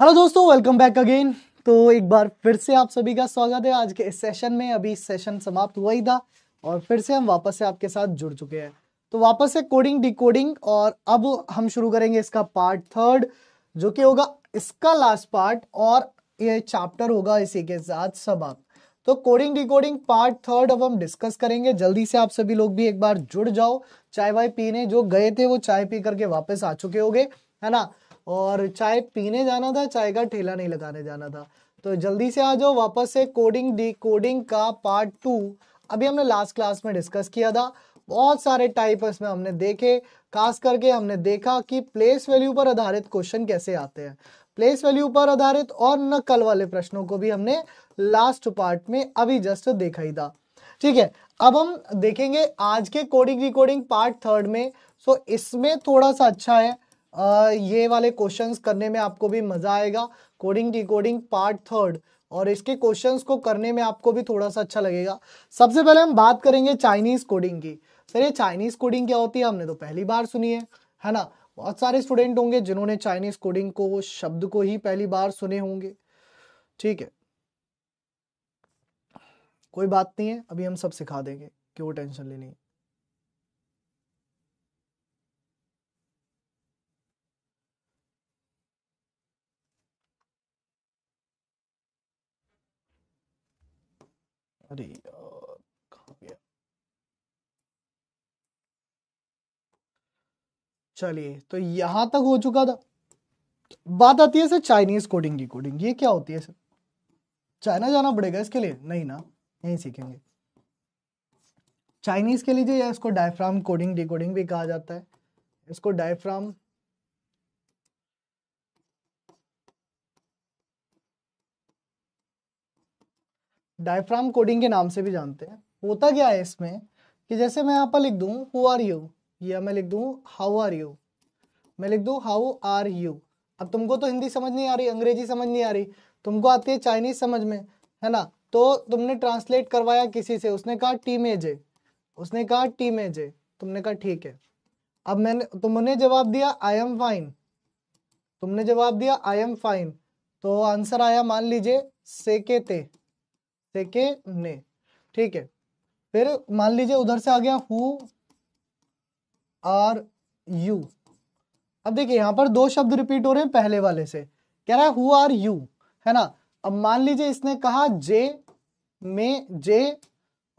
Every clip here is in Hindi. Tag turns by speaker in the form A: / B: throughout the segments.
A: हेलो दोस्तों वेलकम बैक अगेन तो एक बार फिर से आप सभी का स्वागत है आज के इस सेशन में अभी सेशन समाप्त हुआ ही था और फिर से हम वापस से आपके साथ जुड़ चुके हैं तो वापस से कोडिंग डिकोडिंग और अब हम शुरू करेंगे इसका पार्ट थर्ड जो कि होगा इसका लास्ट पार्ट और ये चैप्टर होगा इसी के साथ समाप्त तो कोडिंग डिकोडिंग पार्ट थर्ड अब हम डिस्कस करेंगे जल्दी से आप सभी लोग भी एक बार जुड़ जाओ चाय वाय पीने जो गए थे वो चाय पी करके वापस आ चुके होंगे है ना और चाय पीने जाना था चाय का ठेला नहीं लगाने जाना था तो जल्दी से आ जाओ वापस से कोडिंग डी कोडिंग का पार्ट टू अभी हमने लास्ट क्लास में डिस्कस किया था बहुत सारे टाइप इसमें हमने देखे खास करके हमने देखा कि प्लेस वैल्यू पर आधारित क्वेश्चन कैसे आते हैं प्लेस वैल्यू पर आधारित और नकल वाले प्रश्नों को भी हमने लास्ट पार्ट में अभी जस्ट देखा ही था ठीक है अब हम देखेंगे आज के कोडिंग रिकॉर्डिंग पार्ट थर्ड में सो इसमें थोड़ा सा अच्छा है ये वाले क्वेश्चंस करने में आपको भी मज़ा आएगा कोडिंग डिकोडिंग पार्ट थर्ड और इसके क्वेश्चंस को करने में आपको भी थोड़ा सा अच्छा लगेगा सबसे पहले हम बात करेंगे चाइनीज़ कोडिंग की सर ये चाइनीज़ कोडिंग क्या होती है हमने तो पहली बार सुनी है है ना बहुत सारे स्टूडेंट होंगे जिन्होंने चाइनीज़ कोडिंग को शब्द को ही पहली बार सुने होंगे ठीक है कोई बात नहीं है अभी हम सब सिखा देंगे क्यों टेंशन लेनी है अरे यार गया चलिए तो यहां तक हो चुका था बात आती है सर चाइनीज कोडिंग की कोडिंग ये क्या होती है सर चाइना जाना पड़ेगा इसके लिए नहीं ना यही सीखेंगे चाइनीज के लिए इसको डायफ्राम कोडिंग डिकोडिंग भी कहा जाता है इसको डायफ्राम डायफ्राम कोडिंग के नाम से भी जानते हैं होता क्या है इसमें कि जैसे मैं यहाँ पर लिख दूँ हु आर यू या मैं लिख दूँ हाउ आर यू मैं लिख दूँ हाउ आर यू अब तुमको तो हिंदी समझ नहीं आ रही अंग्रेजी समझ नहीं आ रही तुमको आती है चाइनीज समझ में है ना तो तुमने ट्रांसलेट करवाया किसी से उसने कहा टीमेजे उसने कहा टीमेजे तुमने कहा ठीक है अब मैंने तुमने जवाब दिया आई एम फाइन तुमने जवाब दिया आई एम फाइन तो आंसर आया मान लीजिए से के ते सेके ने ठीक है फिर मान लीजिए उधर से आ गया हु आर यू अब देखिए यहां पर दो शब्द रिपीट हो रहे हैं पहले वाले से कह रहा है हु आर यू है ना अब मान लीजिए इसने कहा जे मे जे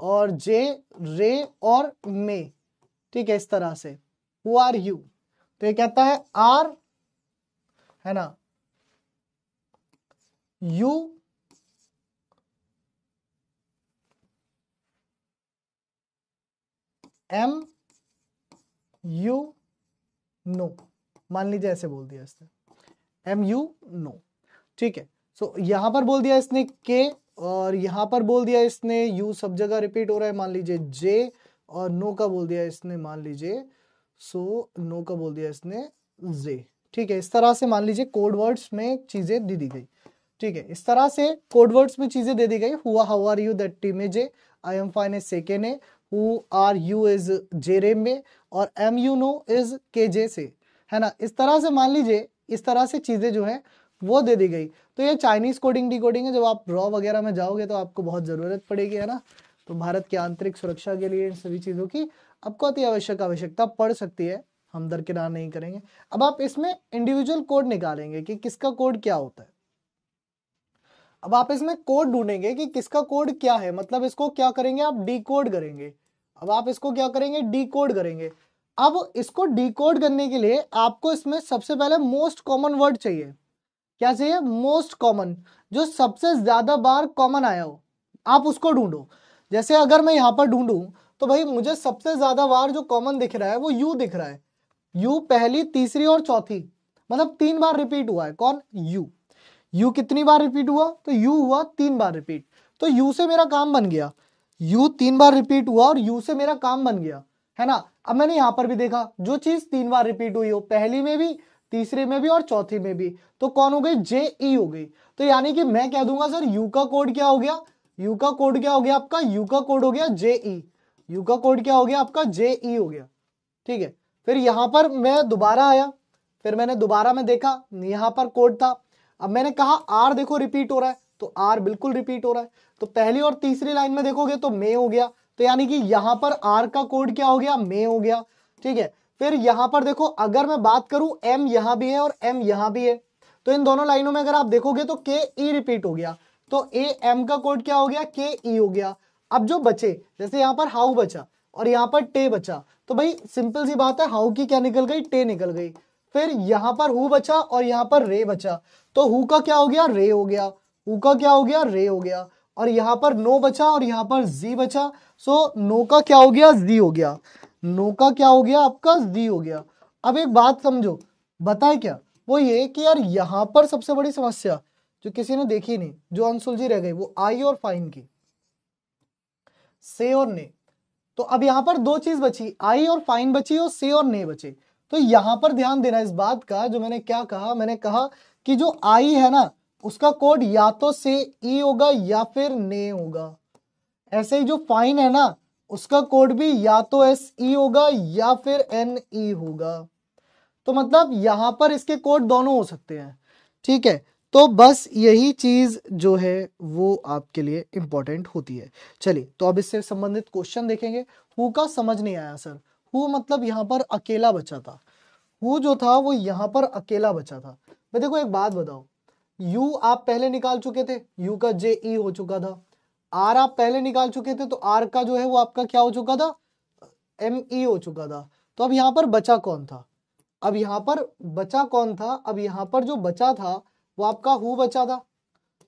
A: और जे रे और मे ठीक है इस तरह से हु आर यू तो ये कहता है आर है ना यू एम यू नो मान लीजिए ऐसे बोल दिया इसने एम यू नो ठीक है सो so, यहां पर बोल दिया इसने के और यहां पर बोल दिया इसने यू सब जगह रिपीट हो रहा है मान लीजिए जे और नो का बोल दिया इसने मान लीजिए सो नो का बोल दिया इसने जे ठीक है इस तरह से मान लीजिए कोड वर्ड्स में चीजें दे दी गई ठीक है इस तरह से कोड वर्ड्स में चीजें दे दी गई हुआ how are you that team A J I am fine a second a who are you is J रेम में और एम यू नो इज के जे से है ना इस तरह से मान लीजिए इस तरह से चीज़ें जो है वो दे दी गई तो ये चाइनीज़ कोडिंग डिकोडिंग है जब आप रॉ वगैरह में जाओगे तो आपको बहुत ज़रूरत पड़ेगी है ना तो भारत की आंतरिक सुरक्षा के लिए इन सभी चीज़ों की आपको अति आवश्यक आवश्यकता पड़ सकती है हम दरकिनार नहीं करेंगे अब आप इसमें इंडिविजुअल कोड निकालेंगे कि किसका कोड क्या होता है अब आप इसमें कोड ढूंढेंगे कि किसका कोड क्या है मतलब इसको क्या करेंगे आप डी करेंगे अब आप इसको क्या करेंगे डी करेंगे अब इसको डी करने के लिए आपको इसमें सबसे पहले मोस्ट कॉमन वर्ड चाहिए क्या चाहिए मोस्ट कॉमन जो सबसे ज्यादा बार कॉमन आया हो आप उसको ढूंढो जैसे अगर मैं यहाँ पर ढूंढू तो भाई मुझे सबसे ज्यादा बार जो कॉमन दिख रहा है वो यू दिख रहा है यू पहली तीसरी और चौथी मतलब तीन बार रिपीट हुआ है कौन यू U कितनी बार रिपीट हुआ तो यू हुआ तीन बार रिपीट तो यू से मेरा काम बन गया यू तीन बार रिपीट हुआ और यू से मेरा काम बन गया है ना अब मैंने यहां पर भी देखा जो चीज तीन बार रिपीट हुई हो पहली में भी तीसरे में भी और चौथी में भी तो कौन हो गई जे ई e हो गई तो यानी कि मैं कह दूंगा सर यू का कोड क्या हो गया यू का कोड क्या हो गया आपका यू का कोड हो गया जे ई यू का कोड क्या हो गया आपका जे ई e हो गया ठीक है फिर यहां पर मैं दोबारा आया फिर मैंने दोबारा में देखा यहां पर कोड था अब मैंने कहा आर देखो रिपीट हो रहा है तो आर बिल्कुल रिपीट हो रहा है तो पहली और तीसरी लाइन में देखोगे तो मे हो गया तो यानी कि यहां पर आर का कोड क्या हो गया मे हो गया ठीक है फिर यहां पर देखो अगर मैं बात करूं एम यहां भी है और एम यहां भी है तो इन दोनों लाइनों में अगर आप देखोगे तो के ई रिपीट हो गया तो ए एम का कोड क्या हो गया के ई e हो गया अब जो बचे जैसे यहां पर हाउ बचा और यहां पर टे बचा तो भाई सिंपल सी बात है हाउ की क्या निकल गई टे निकल गई फिर यहां पर हु बचा और यहां पर रे बचा तो हु का क्या हो गया रे हो गया हु का क्या हो गया रे हो गया और यहाँ पर नो बचा और यहाँ पर जी बचा सो नो का क्या हो गया जी हो गया नो का क्या हो गया आपका जी हो गया अब एक बात समझो बताए क्या वो ये कि यार यहाँ पर सबसे बड़ी समस्या जो किसी ने देखी नहीं जो जी रह गई वो आई और फाइन की से और ने तो अब यहाँ पर दो चीज बची आई और फाइन बची और से और ने बचे तो यहां पर ध्यान देना इस बात का जो मैंने क्या कहा मैंने कहा कि जो आई है ना उसका कोड या तो से ई होगा या फिर ने होगा ऐसे ही जो फाइन है ना उसका कोड भी या तो एस ई होगा या फिर एन ई होगा तो मतलब यहाँ पर इसके कोड दोनों हो सकते हैं ठीक है तो बस यही चीज जो है वो आपके लिए इंपॉर्टेंट होती है चलिए तो अब इससे संबंधित क्वेश्चन देखेंगे हु का समझ नहीं आया सर हु मतलब यहाँ पर अकेला बचा था हु जो था वो यहाँ पर अकेला बचा था मैं देखो एक बात बताओ यू आप पहले निकाल चुके थे यू का जे ई e हो चुका था आर आप पहले निकाल चुके थे तो आर का जो है वो आपका क्या हो चुका था एम ई e हो चुका था तो अब यहाँ पर बचा कौन था अब यहाँ पर बचा कौन था अब यहाँ पर जो बचा था वो आपका हु बचा था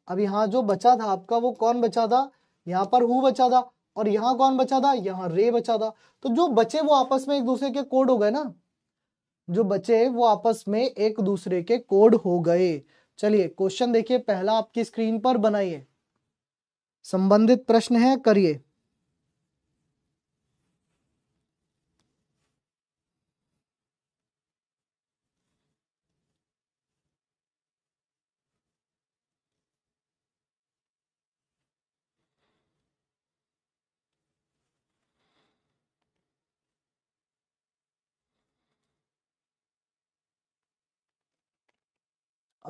A: अब यहाँ जो बचा था आपका वो कौन बचा था यहाँ पर हु बचा था और यहाँ कौन बचा था यहाँ रे बचा था तो जो बचे वो आपस में एक दूसरे के कोड हो गए ना जो बचे हैं वो आपस में एक दूसरे के कोड हो गए चलिए क्वेश्चन देखिए पहला आपकी स्क्रीन पर बनाइए संबंधित प्रश्न है करिए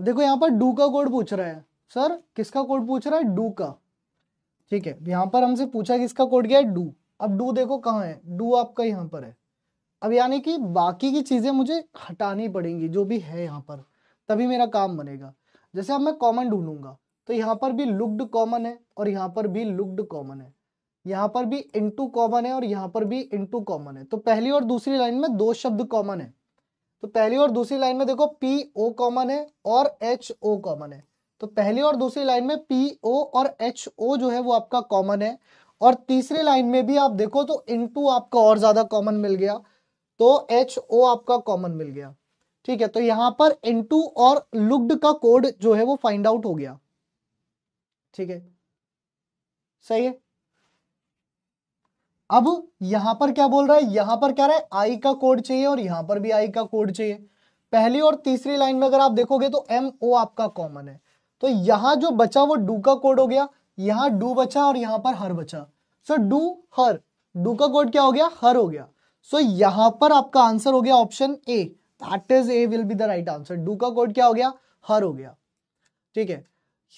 A: अब देखो यहाँ पर डू का कोड पूछ रहा है सर किसका कोड पूछ रहा है डू का ठीक है यहाँ पर हमसे पूछा किसका कोड गया है डू अब डू देखो कहाँ है डू आपका यहाँ पर है अब यानी कि बाकी की चीज़ें मुझे हटानी पड़ेंगी जो भी है यहाँ पर तभी मेरा काम बनेगा जैसे अब मैं कॉमन ढूंढूंगा तो यहाँ पर भी लुक्ड कॉमन है और यहाँ पर भी लुक्ड कॉमन है यहाँ पर भी इंटू कॉमन है और यहाँ पर भी इंटू कॉमन है तो पहली और दूसरी लाइन में दो शब्द कॉमन है तो पहली और दूसरी लाइन में देखो पी ओ कॉमन है और एच ओ कॉमन है तो पहली और दूसरी लाइन में पी ओ और एच ओ जो है वो आपका कॉमन है और तीसरी लाइन में भी आप देखो तो टू आपका और ज्यादा कॉमन मिल गया तो एच ओ आपका कॉमन मिल गया ठीक है तो यहां पर टू और लुक्ड का कोड जो है वो फाइंड आउट हो गया ठीक है सही है अब यहां पर क्या बोल रहा है यहां पर क्या रहा है आई का कोड चाहिए और यहां पर भी आई का कोड चाहिए पहली और तीसरी लाइन में अगर आप देखोगे तो एम ओ आपका कॉमन है तो यहां जो बचा वो डू का कोड हो गया यहां डू बचा और यहां पर हर बचा सो डू हर डू का कोड क्या हो गया हर हो गया सो so, यहां पर आपका आंसर हो गया option A that is A will be the right answer do का कोड क्या हो गया हर हो गया ठीक है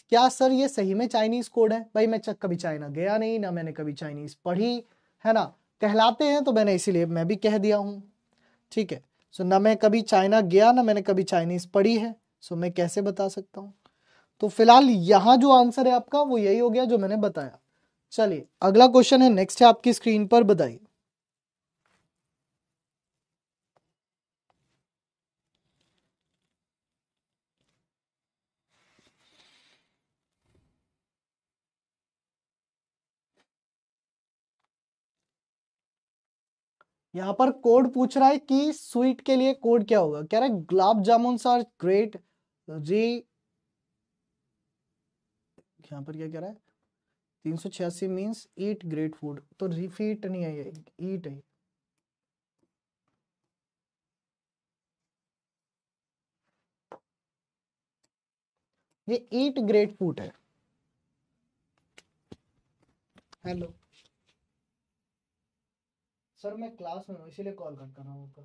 A: क्या सर ये सही में चाइनीज कोड है भाई मैं कभी चाइना गया नहीं ना मैंने कभी चाइनीज पढ़ी है ना कहलाते हैं तो मैंने इसीलिए मैं भी कह दिया हूँ ठीक है सो ना मैं कभी चाइना गया ना मैंने कभी चाइनीज़ पढ़ी है सो मैं कैसे बता सकता हूँ तो फिलहाल यहाँ जो आंसर है आपका वो यही हो गया जो मैंने बताया चलिए अगला क्वेश्चन है नेक्स्ट है आपकी स्क्रीन पर बताइए यहाँ पर कोड पूछ रहा है कि स्वीट के लिए कोड क्या होगा कह रहा है गुलाब जामुन आर ग्रेट री यहाँ पर क्या कह रहा है तीन सौ छियासी मीन्स ईट ग्रेट फूड तो रिफीट नहीं है ये ईट है ये ईट ग्रेट फूड है हेलो सर मैं क्लास में हूँ इसीलिए कॉल कट कर रहा हूँ आपका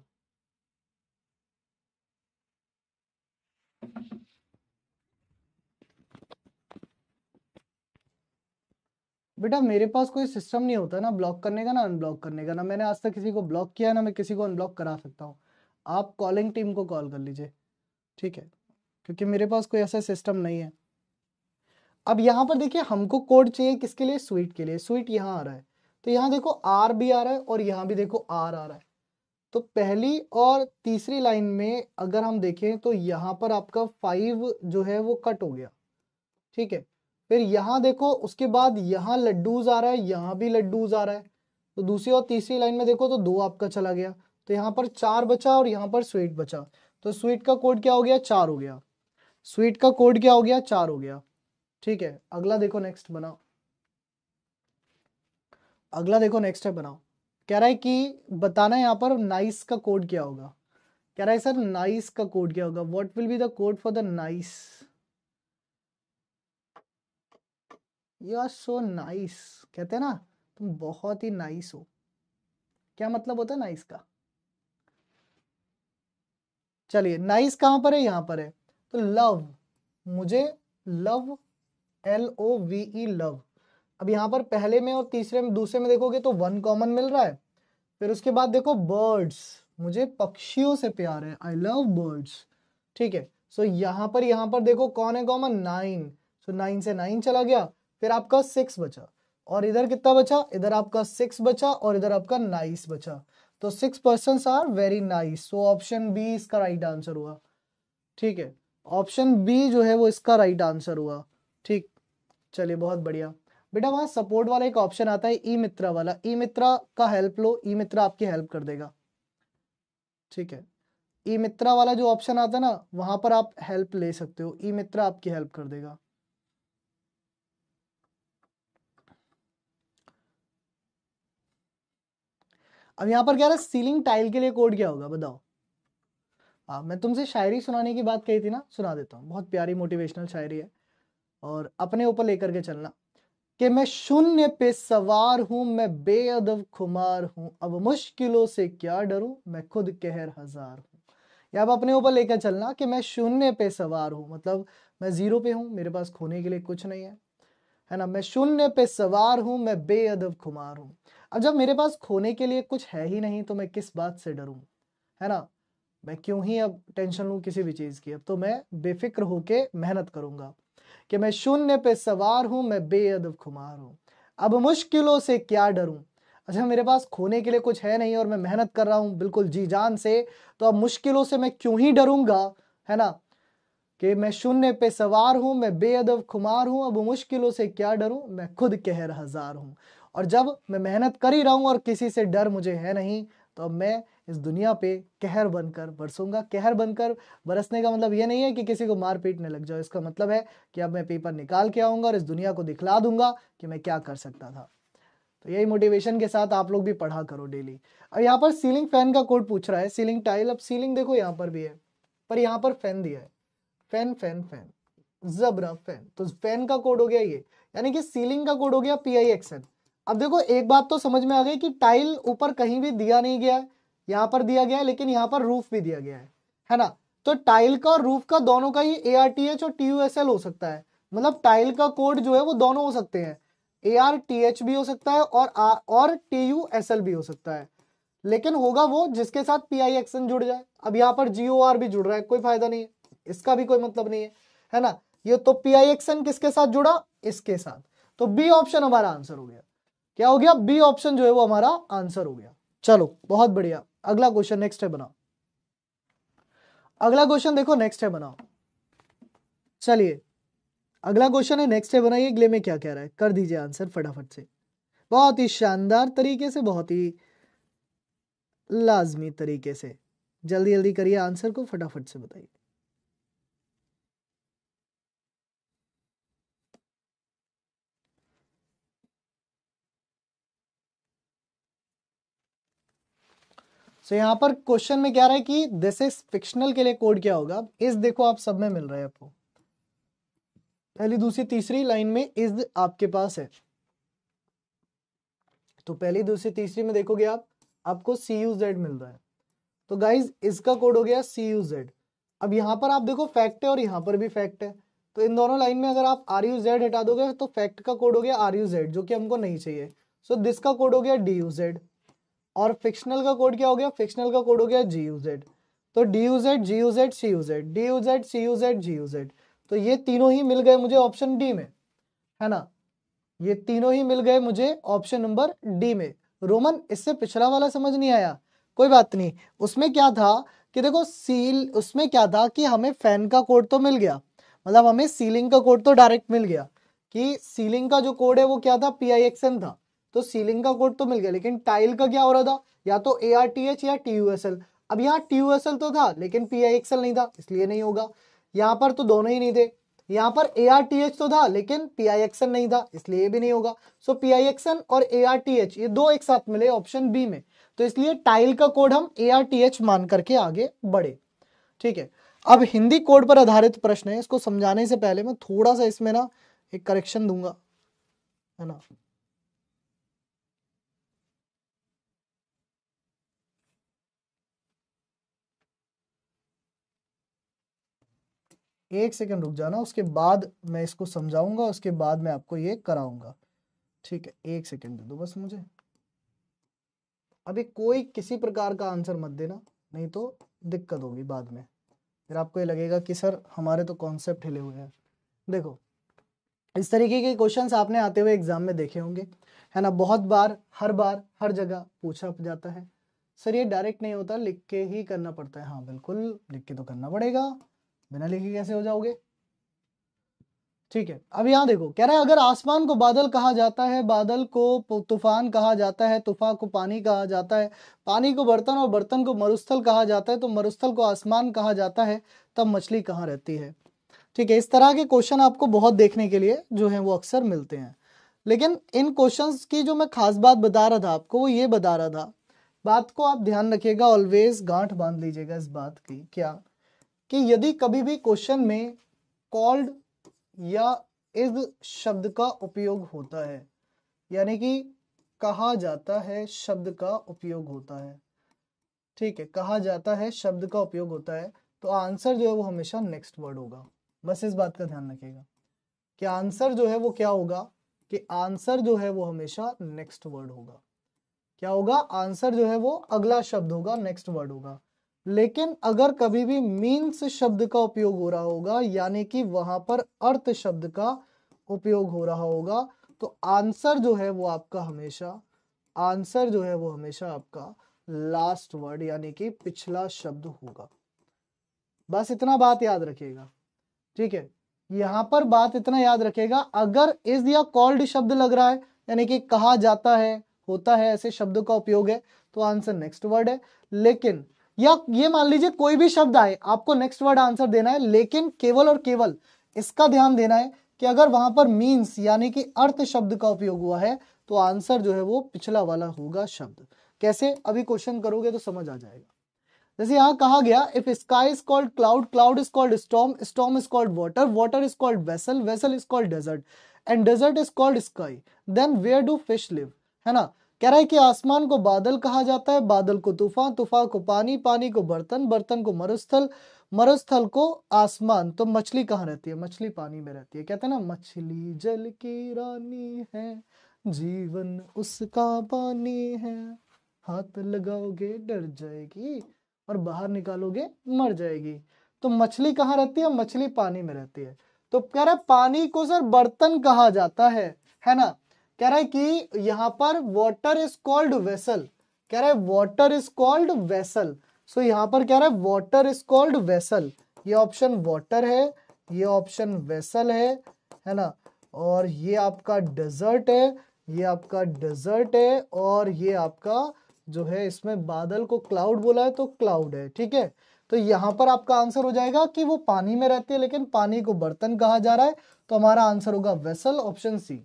A: बेटा मेरे पास कोई सिस्टम नहीं होता ना ब्लॉक करने का ना अनब्लॉक करने का ना मैंने आज तक किसी को ब्लॉक किया ना मैं किसी को अनब्लॉक करा सकता हूँ आप कॉलिंग टीम को कॉल कर लीजिए ठीक है क्योंकि मेरे पास कोई ऐसा सिस्टम नहीं है अब यहाँ पर देखिए हमको कोड चाहिए किसके लिए स्वीट के लिए स्वीट यहाँ आ रहा है तो यहां देखो आर भी आ रहा है और यहां भी देखो आर आ रहा है तो पहली और तीसरी लाइन में अगर हम देखें तो यहां पर आपका फाइव जो है वो कट हो गया ठीक है फिर यहां देखो उसके बाद यहां लड्डूज आ रहा है यहां भी लड्डूज आ रहा है तो दूसरी और तीसरी लाइन में देखो तो दो आपका चला गया तो यहां पर चार बचा और यहां पर स्वीट बचा तो स्वीट का कोड क्या हो गया चार हो गया स्वीट का कोड क्या हो गया चार हो गया ठीक है अगला देखो नेक्स्ट बनाओ अगला देखो नेक्स्ट है बनाओ कह रहा है कि बताना है यहाँ पर नाइस का कोड क्या होगा कह रहा है सर नाइस का कोड क्या होगा what will be the code for the nice you are so nice कहते हैं ना तुम बहुत ही नाइस हो क्या मतलब होता है नाइस का चलिए नाइस कहां पर है यहां पर है तो लव मुझे love L O V E love अब यहाँ पर पहले में और तीसरे में दूसरे में देखोगे तो वन कॉमन मिल रहा है फिर उसके बाद देखो बर्ड्स मुझे पक्षियों से प्यार है आई लव बर्ड्स ठीक है सो so, यहाँ पर यहाँ पर देखो कौन है कॉमन नाइन सो नाइन से नाइन चला गया फिर आपका सिक्स बचा और इधर कितना बचा इधर आपका सिक्स बचा और इधर आपका नाइस बचा तो six person are very nice so option B इसका राइट right आंसर हुआ ठीक है ऑप्शन बी जो है वो इसका राइट right आंसर हुआ ठीक चलिए बहुत बढ़िया बेटा वहां सपोर्ट वाला एक ऑप्शन आता है ई मित्रा वाला ई मित्रा का हेल्प लो ई मित्रा आपकी हेल्प कर देगा ठीक है ई मित्रा वाला जो ऑप्शन आता है ना वहां पर आप हेल्प ले सकते हो ई मित्रा आपकी हेल्प कर देगा अब यहाँ पर क्या रहा सीलिंग टाइल के लिए कोड क्या होगा बताओ हाँ मैं तुमसे शायरी सुनाने की बात कही थी ना सुना देता हूँ बहुत प्यारी मोटिवेशनल शायरी है और अपने ऊपर लेकर के चलना कि मैं शून्य पे सवार हूं मैं बेअदब खुमार हूँ अब मुश्किलों से क्या डरू मैं खुद कहर हजार हूं या अब अपने ऊपर लेकर चलना कि मैं शून्य पे सवार हूं मतलब मैं ज़ीरो पे हूँ मेरे पास खोने के लिए कुछ नहीं है है ना मैं शून्य पे सवार हूं मैं बेअदब खुमार हूँ अब जब मेरे पास खोने के लिए कुछ है ही नहीं तो मैं किस बात से डरू है ना मैं क्यों ही अब टेंशन लू किसी भी चीज़ की अब तो मैं बेफिक्र होके मेहनत करूंगा कि मैं शून्य पे सवार हूँ मैं बेअदब खुमार हूँ अब मुश्किलों से क्या डरूँ अच्छा मेरे पास खोने के लिए कुछ है नहीं और मैं मेहनत कर रहा हूँ बिल्कुल जी जान से तो अब मुश्किलों से मैं क्यों ही डरूंगा है ना कि मैं शून्य पे सवार हूँ मैं बेअदब खुमार हूँ अब मुश्किलों से क्या डरूँ मैं खुद कहर हजार हूँ और जब मैं मेहनत कर ही रहा हूँ और किसी से डर मुझे है नहीं तो अब मैं इस दुनिया पे कहर बनकर बरसूंगा कहर बनकर बरसने का मतलब ये नहीं है कि किसी को मार पीटने लग जाओ इसका मतलब है कि अब मैं पेपर निकाल के आऊंगा और इस दुनिया को दिखला दूंगा कि मैं क्या कर सकता था तो यही मोटिवेशन के साथ आप लोग भी पढ़ा करो डेली अब यहाँ पर सीलिंग फैन का कोड पूछ रहा है सीलिंग टाइल अब सीलिंग देखो यहाँ पर भी है पर यहाँ पर फैन दिया है फैन फैन फैन जबरा फैन तो फैन का कोड हो गया ये यानी कि सीलिंग का कोड हो गया पी आई एक्सन अब देखो एक बात तो समझ में आ गई कि टाइल ऊपर कहीं भी दिया नहीं गया है यहाँ पर दिया गया है लेकिन यहाँ पर रूफ भी दिया गया है है ना तो टाइल का और रूफ का दोनों का ही ए आर टी एच और टी यू एस एल हो सकता है मतलब टाइल का कोड जो है वो दोनों हो सकते हैं ए आर टी एच भी हो सकता है और आ, और टी यू एस एल भी हो सकता है लेकिन होगा वो जिसके साथ पी आई एक्सन जुड़ जाए अब यहाँ पर जी ओ आर भी जुड़ रहा है कोई फायदा नहीं है इसका भी कोई मतलब नहीं है है ना ये तो पी आई एक्सन किसके साथ जुड़ा इसके साथ तो बी ऑप्शन हमारा आंसर हो गया क्या हो गया बी ऑप्शन जो है वो हमारा आंसर हो गया चलो बहुत बढ़िया अगला क्वेश्चन नेक्स्ट है बनाओ अगला क्वेश्चन देखो नेक्स्ट है बनाओ चलिए अगला क्वेश्चन है नेक्स्ट है बनाइए अगले में क्या कह रहा है कर दीजिए आंसर फटाफट से बहुत ही शानदार तरीके से बहुत ही लाजमी तरीके से जल्दी जल्दी करिए आंसर को फटाफट से बताइए सो so, यहाँ पर क्वेश्चन में क्या रहा है कि दिस इज फिक्शनल के लिए कोड क्या होगा इस देखो आप सब में मिल रहा है आपको पहली दूसरी तीसरी लाइन में इज आपके पास है तो पहली दूसरी तीसरी में देखोगे आप आपको सी यू जेड मिल रहा है तो गाइज इसका कोड हो गया सी यू जेड अब यहाँ पर आप देखो फैक्ट है और यहाँ पर भी फैक्ट है तो इन दोनों लाइन में अगर आप आर यू जेड हटा दोगे तो फैक्ट का कोड हो गया आर यू जेड जो कि हमको नहीं चाहिए सो so, दिस का कोड हो गया डी यू जेड और फिक्शनल का कोड क्या हो गया फिक्शनल का कोड हो गया जी यू जेड तो D U Z G U Z C U Z D U Z C U Z G U Z तो ये तीनों ही मिल गए मुझे ऑप्शन डी में है ना ये तीनों ही मिल गए मुझे ऑप्शन नंबर डी में रोमन इससे पिछड़ा वाला समझ नहीं आया कोई बात नहीं उसमें क्या था कि देखो सील उसमें क्या था कि हमें फैन का कोड तो मिल गया मतलब हमें सीलिंग का कोड तो डायरेक्ट मिल गया कि सीलिंग का जो कोड है वो क्या था पी आई एक्स एन था तो सीलिंग का कोड तो मिल गया लेकिन टाइल का क्या हो रहा था या तो ए आर टी एच या टी यू एस एल अब यहाँ टी यू एस एल तो था लेकिन पी आई एक्सएल नहीं था इसलिए नहीं होगा यहाँ पर तो दोनों ही नहीं थे यहाँ पर ए आर टी एच तो था लेकिन पी आई एक्सएल नहीं था इसलिए भी नहीं होगा सो पी आई एक्सएल और ए आर टी एच ये दो एक साथ मिले ऑप्शन बी में तो इसलिए टाइल का कोड हम ए आर टी एच मान करके आगे बढ़े ठीक है अब हिंदी कोड पर आधारित प्रश्न है इसको समझाने से पहले मैं थोड़ा सा इसमें ना एक करेक्शन दूंगा है ना एक सेकेंड रुक जाना उसके बाद मैं इसको समझाऊंगा उसके बाद मैं आपको ये कराऊंगा ठीक है एक सेकेंड दे दो बस मुझे अभी कोई किसी प्रकार का आंसर मत देना नहीं तो दिक्कत होगी बाद में फिर आपको ये लगेगा कि सर हमारे तो कॉन्सेप्ट हिले हुए हैं देखो इस तरीके के क्वेश्चंस आपने आते हुए एग्जाम में देखे होंगे है ना बहुत बार हर बार हर जगह पूछा जाता है सर ये डायरेक्ट नहीं होता लिख के ही करना पड़ता है हाँ बिल्कुल लिख के तो करना पड़ेगा बिना लिखे कैसे हो जाओगे ठीक है अब यहाँ देखो कह रहा है अगर आसमान को बादल कहा जाता है बादल को तूफान कहा जाता है तूफान को पानी कहा जाता है पानी को बर्तन और बर्तन को मरुस्थल कहा जाता है तो मरुस्थल को आसमान कहा जाता है तब मछली कहाँ रहती है ठीक है इस तरह के क्वेश्चन आपको बहुत देखने के लिए जो है वो अक्सर मिलते हैं लेकिन इन क्वेश्चन की जो मैं खास बात बता रहा था आपको वो ये बता रहा था बात को आप ध्यान रखिएगा ऑलवेज गांठ बांध लीजिएगा इस बात की क्या कि यदि कभी भी क्वेश्चन में कॉल्ड या इज शब्द का उपयोग होता है यानी कि कहा जाता है शब्द का उपयोग होता है ठीक है कहा जाता है शब्द का उपयोग होता है तो आंसर जो है वो हमेशा नेक्स्ट वर्ड होगा बस इस बात का ध्यान रखिएगा कि आंसर जो है वो क्या होगा कि आंसर जो है वो हमेशा नेक्स्ट वर्ड होगा क्या होगा आंसर जो है वो अगला शब्द होगा नेक्स्ट वर्ड होगा लेकिन अगर कभी भी मीन्स शब्द का उपयोग हो रहा होगा यानी कि वहां पर अर्थ शब्द का उपयोग हो रहा होगा तो आंसर जो है वो आपका हमेशा आंसर जो है वो हमेशा आपका लास्ट वर्ड यानी कि पिछला शब्द होगा बस इतना बात याद रखिएगा ठीक है यहां पर बात इतना याद रखेगा अगर इज या कॉल्ड शब्द लग रहा है यानी कि कहा जाता है होता है ऐसे शब्द का उपयोग है तो आंसर नेक्स्ट वर्ड है लेकिन या ये मान लीजिए कोई भी शब्द आए आपको नेक्स्ट वर्ड आंसर देना है लेकिन केवल और केवल इसका ध्यान देना है कि अगर वहां पर मीन्स यानी कि अर्थ शब्द का उपयोग हुआ है तो आंसर जो है वो पिछला वाला होगा शब्द कैसे अभी क्वेश्चन करोगे तो समझ आ जाएगा जैसे यहाँ कहा गया if sky is called cloud cloud is called storm storm is called water water is called vessel vessel is called desert and desert is called sky then where do fish live है ना कह रहा है कि आसमान को बादल कहा जाता है बादल को तूफान तूफान को पानी पानी को बर्तन बर्तन को मरुस्थल मरुस्थल को आसमान तो मछली कहाँ रहती है मछली पानी में रहती है कहते हैं ना मछली जल की रानी है जीवन उसका पानी है हाथ लगाओगे डर जाएगी और बाहर निकालोगे मर जाएगी तो मछली कहाँ रहती है मछली पानी में रहती है तो कह रहा है पानी को सर बर्तन कहा जाता है है ना कह रहा है कि यहां पर वॉटर इज कॉल्ड वेसल कह रहा है water is called vessel so यहाँ पर कह रहा है वॉटर इज कॉल्ड वेसल ये ऑप्शन वॉटर है ये ऑप्शन वेसल है है ना और ये आपका डेजर्ट है ये आपका डेजर्ट है और ये आपका जो है इसमें बादल को क्लाउड बोला है तो क्लाउड है ठीक है तो यहाँ पर आपका आंसर हो जाएगा कि वो पानी में रहती है लेकिन पानी को बर्तन कहा जा रहा है तो हमारा आंसर होगा वेसल ऑप्शन सी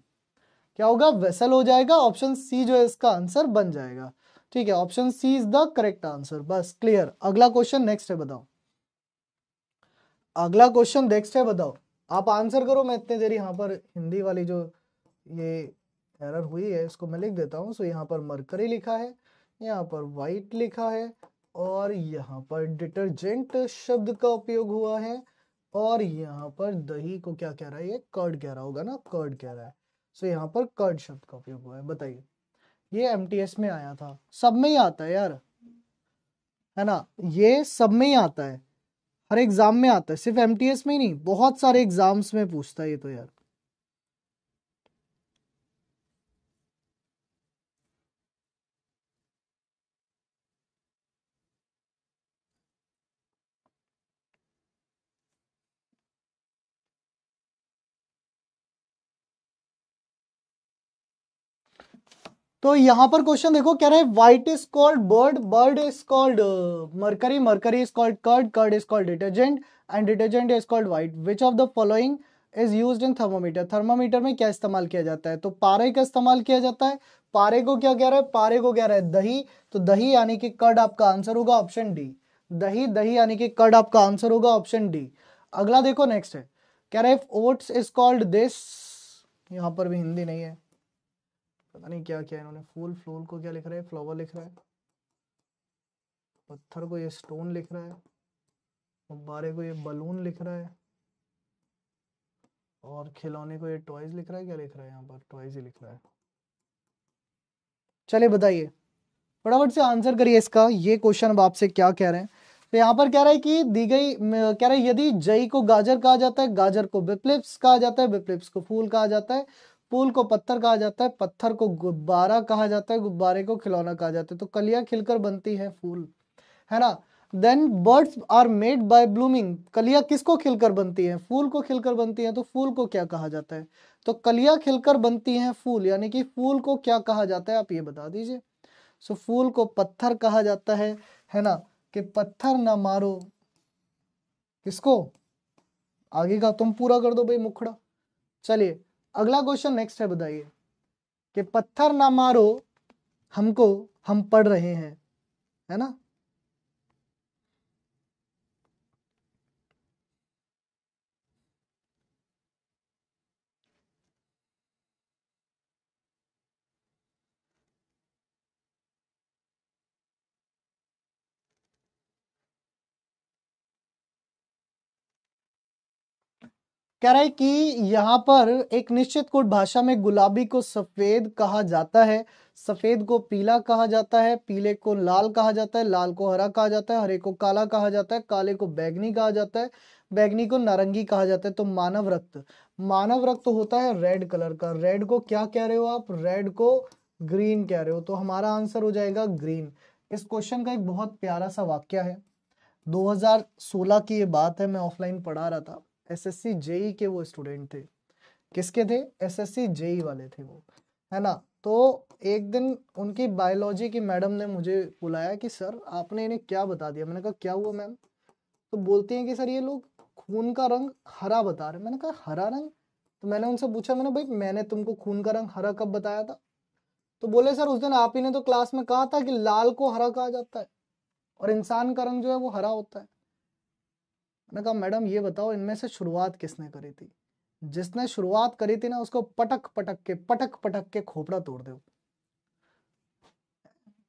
A: क्या होगा वेसल हो जाएगा ऑप्शन सी जो है इसका आंसर बन जाएगा ठीक है option C is the correct answer बस क्लियर अगला क्वेश्चन नेक्स्ट है बताओ अगला क्वेश्चन नेक्स्ट है बताओ आप आंसर करो मैं इतने देर यहाँ पर हिंदी वाली जो ये एरर हुई है इसको मैं लिख देता हूँ सो यहाँ पर मरकरी लिखा है यहाँ पर वाइट लिखा है और यहाँ पर डिटर्जेंट शब्द का उपयोग हुआ है और यहाँ पर दही को क्या कह रहा है ये कर्ड कह रहा होगा ना कर्ड कह रहा है सो यहाँ पर कर्ड शब्द का उपयोग हुआ है बताइए ये एम में आया था सब में ही आता है यार है ना ये सब में ही आता है हर एग्जाम में आता है सिर्फ एम में ही नहीं बहुत सारे एग्जाम्स में पूछता है ये तो यार तो यहां पर क्वेश्चन देखो कह रहे हैं white is called bird bird is called mercury mercury is called curd curd is called detergent and detergent is called white which of the following is use in thermometer thermometer में क्या इस्तेमाल किया जाता है तो पारे का इस्तेमाल किया जाता है पारे को क्या कह रहा है पारे को कह रहा है दही तो दही यानी कि कर्ड आपका आंसर होगा ऑप्शन डी दही दही यानी कि कर्ड आपका आंसर होगा ऑप्शन डी अगला देखो नेक्स्ट है कह रहे ओट्स इज कॉल्ड दिस यहाँ पर भी हिंदी नहीं है पता नहीं क्या क्या इन्होंने फूल फ्लोल को क्या लिख रहा है फ्लावर लिख रहा है पत्थर को ये स्टोन लिख रहा है गुब्बारे को ये बलून लिख रहा है और खिलौने को ये टॉयज लिख रहा है क्या लिख रहा है यहाँ पर टॉयज ही लिख रहा है चलिए बताइए फटाफट से आंसर करिए इसका ये क्वेश्चन अब आपसे क्या कह रहे हैं तो यहाँ पर कह रहा है कि दी गई कह रहा है यदि जई को गाजर कहा जाता है गाजर को बिप्लिप्स कहा जाता है बिप्लिप्स को फूल कहा जाता है फूल को पत्थर कहा जाता है पत्थर को गुब्बारा कहा जाता है गुब्बारे को खिलौना कहा जाता है तो कलियां खिलकर बनती है फूल है ना then birds are made by blooming कलिया किसको खिलकर बनती है फूल को खिलकर बनती है तो फूल को क्या कहा जाता है तो कलिया खिलकर बनती है फूल यानी कि फूल को क्या कहा जाता है आप ये बता दीजिए सो फूल को पत्थर कहा जाता है है ना कि पत्थर ना मारो किसको आगे का तुम पूरा कर दो भाई मुखड़ा चलिए अगला क्वेश्चन नेक्स्ट है बताइए कि पत्थर ना मारो हमको हम पढ़ रहे हैं है ना कह रहा है कि यहाँ पर एक निश्चित कोट भाषा में गुलाबी को सफ़ेद कहा जाता है सफ़ेद को पीला कहा जाता है पीले को लाल कहा जाता है लाल को हरा कहा जाता है हरे को काला कहा जाता है काले को बैगनी कहा जाता है बैगनी को नारंगी कहा जाता है तो मानव रक्त मानव रक्त होता है रेड कलर का रेड को क्या कह रहे हो आप रेड को ग्रीन कह रहे हो तो हमारा आंसर हो जाएगा ग्रीन इस क्वेश्चन का एक बहुत प्यारा सा वाक्य है 2016 की ये बात है मैं ऑफलाइन पढ़ा रहा था एसएससी जेई e के वो स्टूडेंट थे किसके थे एसएससी जेई e वाले थे वो है ना तो एक दिन उनकी बायोलॉजी की मैडम ने मुझे बुलाया कि सर आपने इन्हें क्या बता दिया मैंने कहा क्या हुआ मैम तो बोलती हैं कि सर ये लोग खून का रंग हरा बता रहे मैंने कहा हरा रंग तो मैंने उनसे पूछा मैंने भाई मैंने तुमको खून का रंग हरा कब बताया था तो बोले सर उस दिन आप ही ने तो क्लास में कहा था कि लाल को हरा कहा जाता है और इंसान का रंग जो है वो हरा होता है मैंने कहा मैडम ये बताओ इनमें से शुरुआत किसने करी थी जिसने शुरुआत करी थी ना उसको पटक पटक के पटक पटक के खोपड़ा तोड़ दो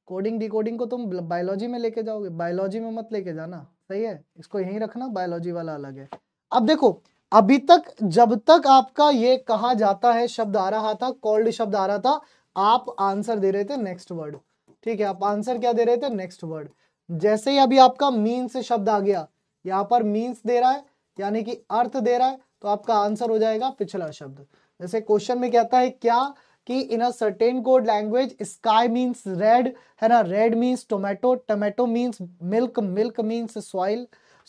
A: कोडिंग डिकोडिंग को तुम बायोलॉजी में लेके जाओगे बायोलॉजी में मत लेके जाना सही है इसको यहीं रखना बायोलॉजी वाला अलग है अब देखो अभी तक जब तक आपका ये कहा जाता है शब्द आ रहा था कोल्ड शब्द आ रहा था आप आंसर दे रहे थे नेक्स्ट वर्ड ठीक है आप आंसर क्या दे रहे थे नेक्स्ट वर्ड जैसे ही अभी आपका मीन से शब्द आ गया यहाँ पर मीन्स दे रहा है यानी कि अर्थ दे रहा है तो आपका आंसर हो जाएगा पिछला शब्द जैसे क्वेश्चन में कहता है क्या कि in a certain code language sky means red है ना red means tomato tomato means milk milk means soil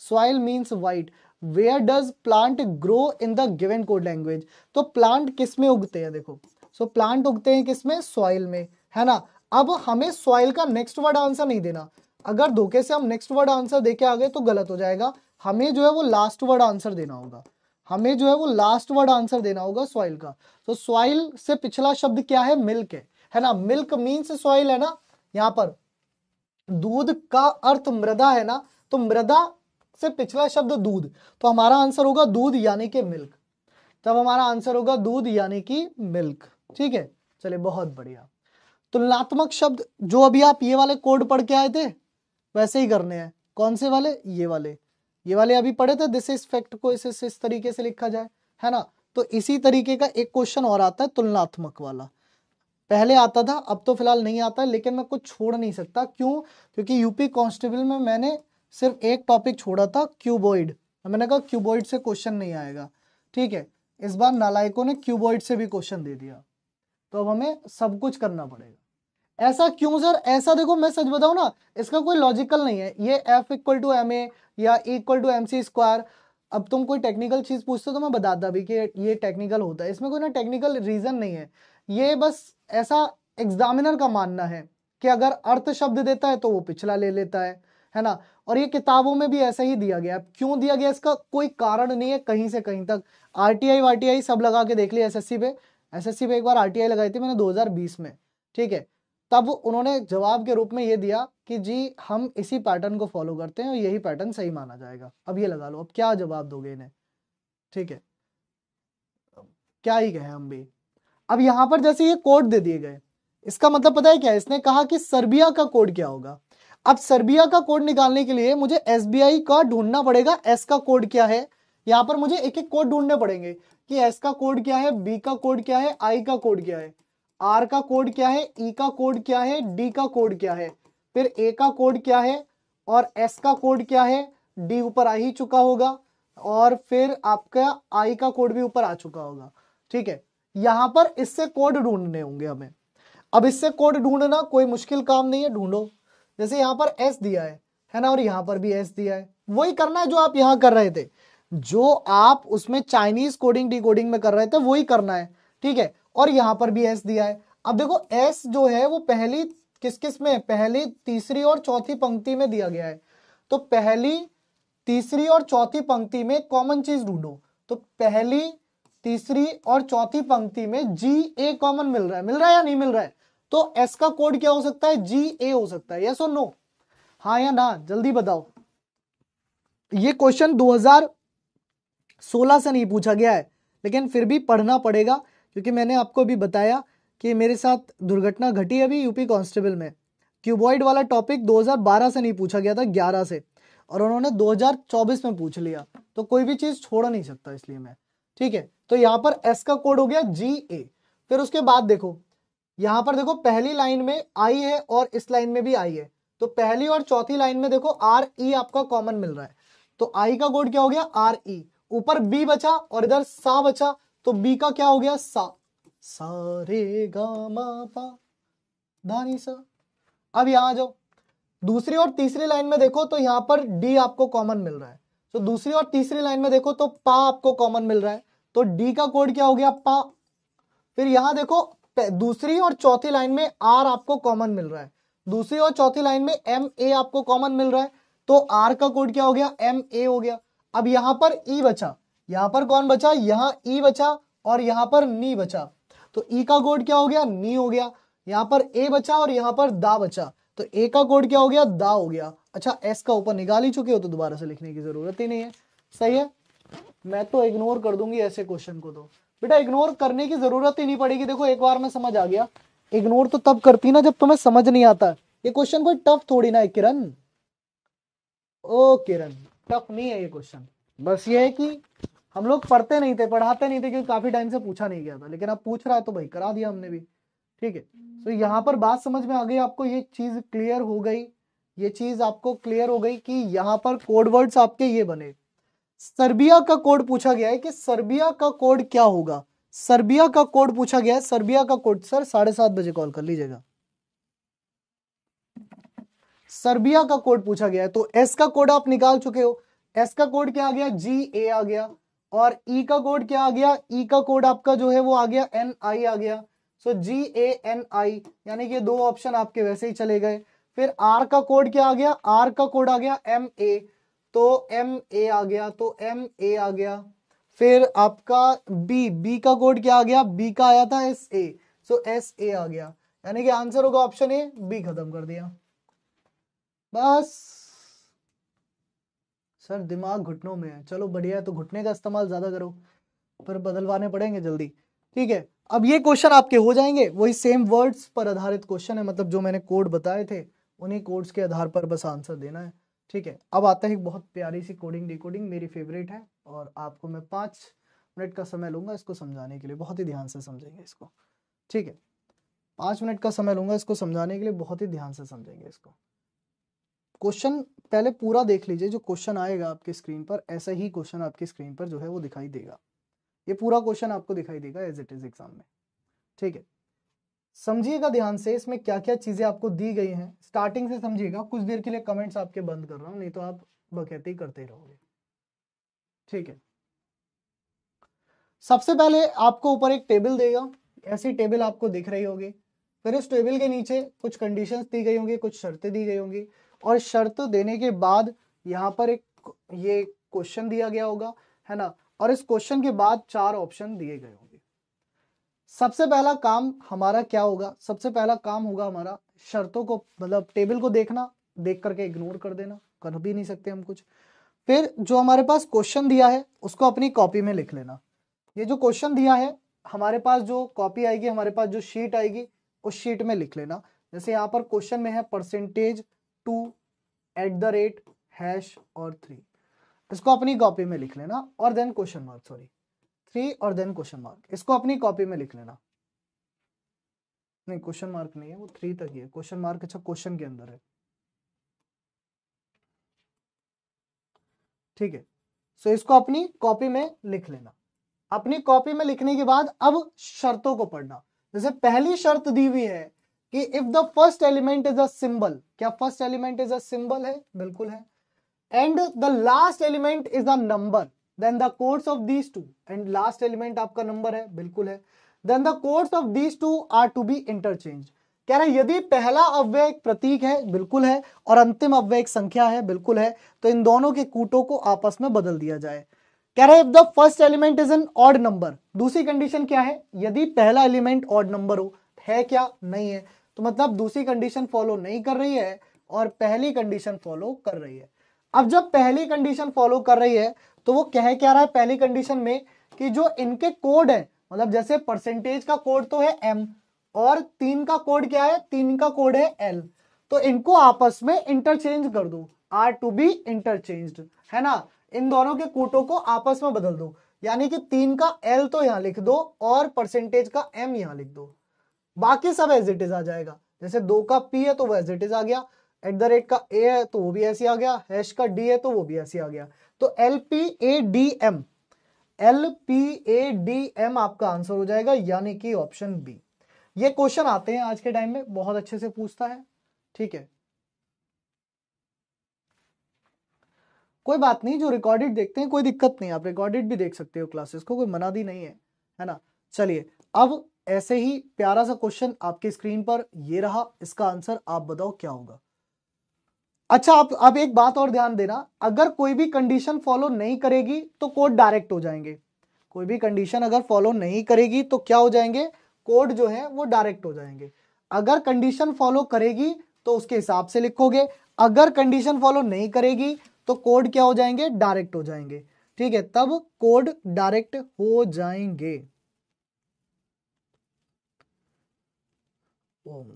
A: soil means white where does plant grow in the given code language तो प्लांट किस में उगते हैं देखो सो प्लांट उगते हैं किसमें सॉइल में है ना अब हमें सॉइल का नेक्स्ट वर्ड आंसर नहीं देना अगर धोखे से हम नेक्स्ट वर्ड आंसर दे के आ गए तो गलत हो जाएगा हमें जो है वो लास्ट वर्ड आंसर देना होगा हमें जो है वो लास्ट वर्ड आंसर देना होगा सॉइल का तो सॉइल से पिछला शब्द क्या है मिल्क है है ना मिल्क मीन्स सॉइल है ना यहाँ पर दूध का अर्थ मृदा है ना तो मृदा से पिछला शब्द दूध तो हमारा आंसर होगा दूध यानी कि मिल्क तब हमारा आंसर होगा दूध यानी कि मिल्क ठीक है चलिए बहुत बढ़िया तुलनात्मक शब्द जो अभी आप ये वाले कोड पढ़ के आए थे वैसे ही करने हैं कौन से वाले ये वाले ये वाले अभी पढ़े थे दिस इस फैक्ट को इस इस, इस तरीके से लिखा जाए है ना तो इसी तरीके का एक क्वेश्चन और आता है तुलनात्मक वाला पहले आता था अब तो फिलहाल नहीं आता लेकिन मैं कुछ छोड़ नहीं सकता क्यों क्योंकि यूपी कॉन्स्टेबल में मैंने सिर्फ एक टॉपिक छोड़ा था क्यूबॉइड मैंने कहा क्यूबॉइड से क्वेश्चन नहीं आएगा ठीक है इस बार नालायकों ने क्यूबॉइड से भी क्वेश्चन दे दिया तो अब हमें सब कुछ करना पड़ेगा ऐसा क्यों सर ऐसा देखो मैं सच बताऊ ना इसका कोई लॉजिकल नहीं है ये F equal to M A या equal to M C square अब तुम कोई टेक्निकल चीज़ पूछते हो तो मैं बताता भी कि ये टेक्निकल होता है इसमें कोई ना टेक्निकल रीज़न नहीं है ये बस ऐसा एग्जामिनर का मानना है कि अगर अर्थ शब्द देता है तो वो पिछला ले लेता है है ना और ये किताबों में भी ऐसा ही दिया गया है क्यों दिया गया इसका कोई कारण नहीं है कहीं से कहीं तक R T I Y T I सब लगा के देख लिया एसएससी पे एसएससी पे एक बार आर टी आई लगाई थी मैंने 2020 में ठीक है तब उन्होंने जवाब के रूप में ये दिया कि जी हम इसी पैटर्न को फॉलो करते हैं और यही पैटर्न सही माना जाएगा अब ये लगा लो अब क्या जवाब दोगे इन्हें ठीक है क्या ही कहे हम भी अब यहां पर जैसे ये कोड दे दिए गए इसका मतलब पता है क्या है इसने कहा कि सर्बिया का कोड क्या होगा अब सर्बिया का कोड निकालने के लिए मुझे एस का ढूंढना पड़ेगा एस का कोड क्या है यहां पर मुझे एक एक कोड ढूंढने पड़ेंगे कि एस का कोड क्या है बी का कोड क्या है आई का कोड क्या है आर का कोड क्या है ई e का कोड क्या है डी का कोड क्या है फिर ए का कोड क्या है और एस का कोड क्या है डी ऊपर आ ही चुका होगा और फिर आपका आई का कोड भी ऊपर आ चुका होगा ठीक है यहां पर इससे कोड ढूंढने होंगे हमें अब इससे कोड ढूंढना कोई मुश्किल काम नहीं है ढूंढो जैसे यहां पर एस दिया है है ना और यहां पर भी एस दिया है वही करना है जो आप यहां कर रहे थे जो आप उसमें चाइनीज कोडिंग डी में कर रहे थे वही करना है ठीक है और यहां पर भी एस दिया है अब देखो एस जो है वो पहली किस किस में पहली तीसरी और चौथी पंक्ति में दिया गया है तो पहली तीसरी और चौथी पंक्ति में कॉमन चीज ढूंढो तो पहली तीसरी और चौथी पंक्ति में जी ए कॉमन मिल रहा है मिल रहा है या नहीं मिल रहा है तो एस का कोड क्या हो सकता है जी ए हो सकता है यस और नो हाँ या ना जल्दी बताओ ये क्वेश्चन 2016 से नहीं पूछा गया है लेकिन फिर भी पढ़ना पड़ेगा क्योंकि मैंने आपको अभी बताया कि मेरे साथ दुर्घटना घटी अभी यूपी कांस्टेबल में क्यूबॉइड वाला टॉपिक 2012 से नहीं पूछा गया था 11 से और उन्होंने 2024 में पूछ लिया तो कोई भी चीज़ छोड़ नहीं सकता इसलिए मैं ठीक है तो यहाँ पर एस का कोड हो गया जी ए फिर उसके बाद देखो यहाँ पर देखो पहली लाइन में आई है और इस लाइन में भी आई है तो पहली और चौथी लाइन में देखो आर ई e आपका कॉमन मिल रहा है तो आई का कोड क्या हो गया आर ई e। ऊपर बी बचा और इधर सा बचा तो बी का क्या हो गया सा सारे रे पा धानी सा अब यहां जाओ दूसरी और तीसरी लाइन में देखो तो यहां पर डी आपको कॉमन मिल रहा है तो दूसरी और तीसरी लाइन में देखो तो पा आपको कॉमन मिल रहा है तो डी का कोड क्या हो गया पा फिर यहां देखो दूसरी और चौथी लाइन में आर आपको कॉमन मिल रहा है दूसरी और चौथी लाइन में एम ए आपको कॉमन मिल रहा है तो आर का कोड क्या हो गया एम ए हो गया अब यहां पर ई e बचा यहां पर कौन बचा यहां ई e बचा और यहां पर नी बचा तो ई e का कोड क्या हो गया नी हो गया यहां पर ए बचा और यहां पर दा बचा तो ए का कोड क्या हो गया दा हो गया अच्छा एस का ऊपर निकाल ही चुके हो तो दोबारा से लिखने की जरूरत ही नहीं है सही है मैं तो इग्नोर कर दूंगी ऐसे क्वेश्चन को तो बेटा इग्नोर करने की जरूरत ही नहीं पड़ेगी देखो एक बार में समझ आ गया इग्नोर तो तब करती ना जब तुम्हें समझ नहीं आता ये क्वेश्चन कोई टफ थोड़ी ना है किरण ओ किरण टफ नहीं है ये क्वेश्चन बस ये है कि हम लोग पढ़ते नहीं थे पढ़ाते नहीं थे क्योंकि काफी टाइम से पूछा नहीं गया था लेकिन अब पूछ रहा है तो भाई करा दिया हमने भी ठीक है तो यहाँ पर बात समझ में आ गई आपको ये चीज क्लियर हो गई ये चीज आपको क्लियर हो गई कि यहाँ पर कोड वर्ड्स आपके ये बने सर्बिया का कोड पूछा गया है कि सर्बिया का कोड क्या होगा सर्बिया का कोड पूछा गया है सर्बिया का कोड सर साढ़े सात बजे कॉल कर लीजिएगा सर्बिया का कोड पूछा गया है तो एस का कोड आप निकाल चुके हो एस का कोड क्या आ गया जी ए आ गया और ई e का कोड क्या आ गया ई e का कोड आपका जो है वो आ गया एन आई आ गया सो जी ए एन आई यानी कि दो ऑप्शन आपके वैसे ही चले गए फिर आर का कोड क्या आ गया आर का कोड आ गया एम ए तो एम ए आ गया तो एम ए आ गया फिर आपका बी बी का कोड क्या आ गया बी का आया था S A so S A आ गया यानी कि आंसर होगा ऑप्शन ए बी खत्म कर दिया बस सर दिमाग घुटनों में है चलो बढ़िया है तो घुटने का इस्तेमाल ज़्यादा करो पर बदलवाने पड़ेंगे जल्दी ठीक है अब ये क्वेश्चन आपके हो जाएंगे वही सेम वर्ड्स पर आधारित क्वेश्चन है मतलब जो मैंने कोड बताए थे उन्हीं कोड्स के आधार पर बस आंसर देना है ठीक है अब आता है एक बहुत प्यारी सी कोडिंग डिकोडिंग मेरी फेवरेट है और आपको मैं पाँच मिनट का समय लूंगा इसको समझाने के लिए बहुत ही ध्यान से समझेंगे इसको ठीक है पाँच मिनट का समय लूंगा इसको समझाने के लिए बहुत ही ध्यान से समझेंगे इसको क्वेश्चन पहले पूरा देख लीजिए जो क्वेश्चन आएगा आपके स्क्रीन पर ऐसा ही क्वेश्चन आपके स्क्रीन पर जो है वो दिखाई देगा ये पूरा क्वेश्चन आपको दिखाई देगा एज इट इज एग्जाम में ठीक है समझिएगा ध्यान से इसमें क्या क्या चीजें आपको दी गई हैं स्टार्टिंग से समझिएगा कुछ देर के लिए कमेंट्स आपके बंद कर रहा हूं नहीं तो आप बकैते ही करते रहोगे ठीक है सबसे पहले आपको ऊपर एक टेबल देगा ऐसी टेबल आपको दिख रही होगी फिर इस टेबल के नीचे कुछ कंडीशंस दी गई होंगी कुछ शर्तें दी गई होंगी और शर्त देने के बाद यहाँ पर एक ये क्वेश्चन दिया गया होगा है ना और इस क्वेश्चन के बाद चार ऑप्शन दिए गए होंगे सबसे पहला काम हमारा क्या होगा सबसे पहला काम होगा हमारा शर्तों को मतलब टेबल को देखना देख करके इग्नोर कर देना कर भी नहीं सकते हम कुछ फिर जो हमारे पास क्वेश्चन दिया है उसको अपनी कॉपी में लिख लेना ये जो क्वेश्चन दिया है हमारे पास जो कॉपी आएगी हमारे पास जो शीट आएगी उस शीट में लिख लेना जैसे यहाँ पर क्वेश्चन में है percentage two at the rate hash और थ्री इसको अपनी कॉपी में लिख लेना और then question mark sorry three और देन क्वेश्चन मार्क इसको अपनी कॉपी में लिख लेना नहीं क्वेश्चन मार्क नहीं है वो थ्री तक ही है क्वेश्चन मार्क अच्छा क्वेश्चन के अंदर है ठीक है सो इसको अपनी कॉपी में लिख लेना अपनी कॉपी में लिखने के बाद अब शर्तों को पढ़ना जैसे पहली शर्त दी हुई है कि if the first element is a symbol क्या first element is a symbol है बिल्कुल है and the last element is a number then the course of these two and last element आपका नंबर है बिल्कुल है then the course of these two are to be interchange कह रहे यदि पहला अव्यय एक प्रतीक है बिल्कुल है और अंतिम अव्यय एक संख्या है बिल्कुल है तो इन दोनों के कूटों को आपस में बदल दिया जाए कह रहे if the first element is an odd number दूसरी कंडीशन क्या है यदि पहला एलिमेंट ऑड नंबर हो है क्या नहीं है तो मतलब दूसरी कंडीशन फॉलो नहीं कर रही है और पहली कंडीशन फॉलो कर रही है अब जब पहली कंडीशन फॉलो कर रही है तो वो कह क्या रहा है पहली कंडीशन में कि जो इनके कोड है मतलब जैसे परसेंटेज का कोड तो है एम और तीन का कोड क्या है तीन का कोड है एल तो इनको आपस में इंटरचेंज कर दो आर टू बी इंटरचेंज है ना इन दोनों के कोटो को आपस में बदल दो यानी कि तीन का एल तो यहां लिख दो और परसेंटेज का एम यहां लिख दो बाकी सब एज इट इज आ जाएगा जैसे दो का पी है तो वो एज इट इज आ गया एट द रेट का ए है तो वो भी ऐसे आ गया हैश का डी है तो वो भी ऐसे आ गया तो L P A D M L P A D M आपका आंसर हो जाएगा यानी कि ऑप्शन बी ये क्वेश्चन आते हैं आज के टाइम में बहुत अच्छे से पूछता है ठीक है कोई बात नहीं जो रिकॉर्डेड देखते हैं कोई दिक्कत नहीं आप रिकॉर्डेड भी देख सकते हो क्लासेस को कोई मना दी नहीं है है ना चलिए अब ऐसे ही प्यारा सा क्वेश्चन आपके स्क्रीन पर ये रहा इसका आंसर आप बताओ क्या होगा अच्छा आप अब एक बात और ध्यान देना अगर कोई भी कंडीशन फॉलो नहीं करेगी तो कोड डायरेक्ट हो जाएंगे कोई भी कंडीशन अगर फॉलो नहीं करेगी तो क्या हो जाएंगे कोड जो है वो डायरेक्ट हो जाएंगे अगर कंडीशन फॉलो करेगी तो उसके हिसाब से लिखोगे अगर कंडीशन फॉलो नहीं करेगी तो कोड क्या हो जाएंगे डायरेक्ट हो जाएंगे ठीक है तब कोड डायरेक्ट हो जाएंगे ओम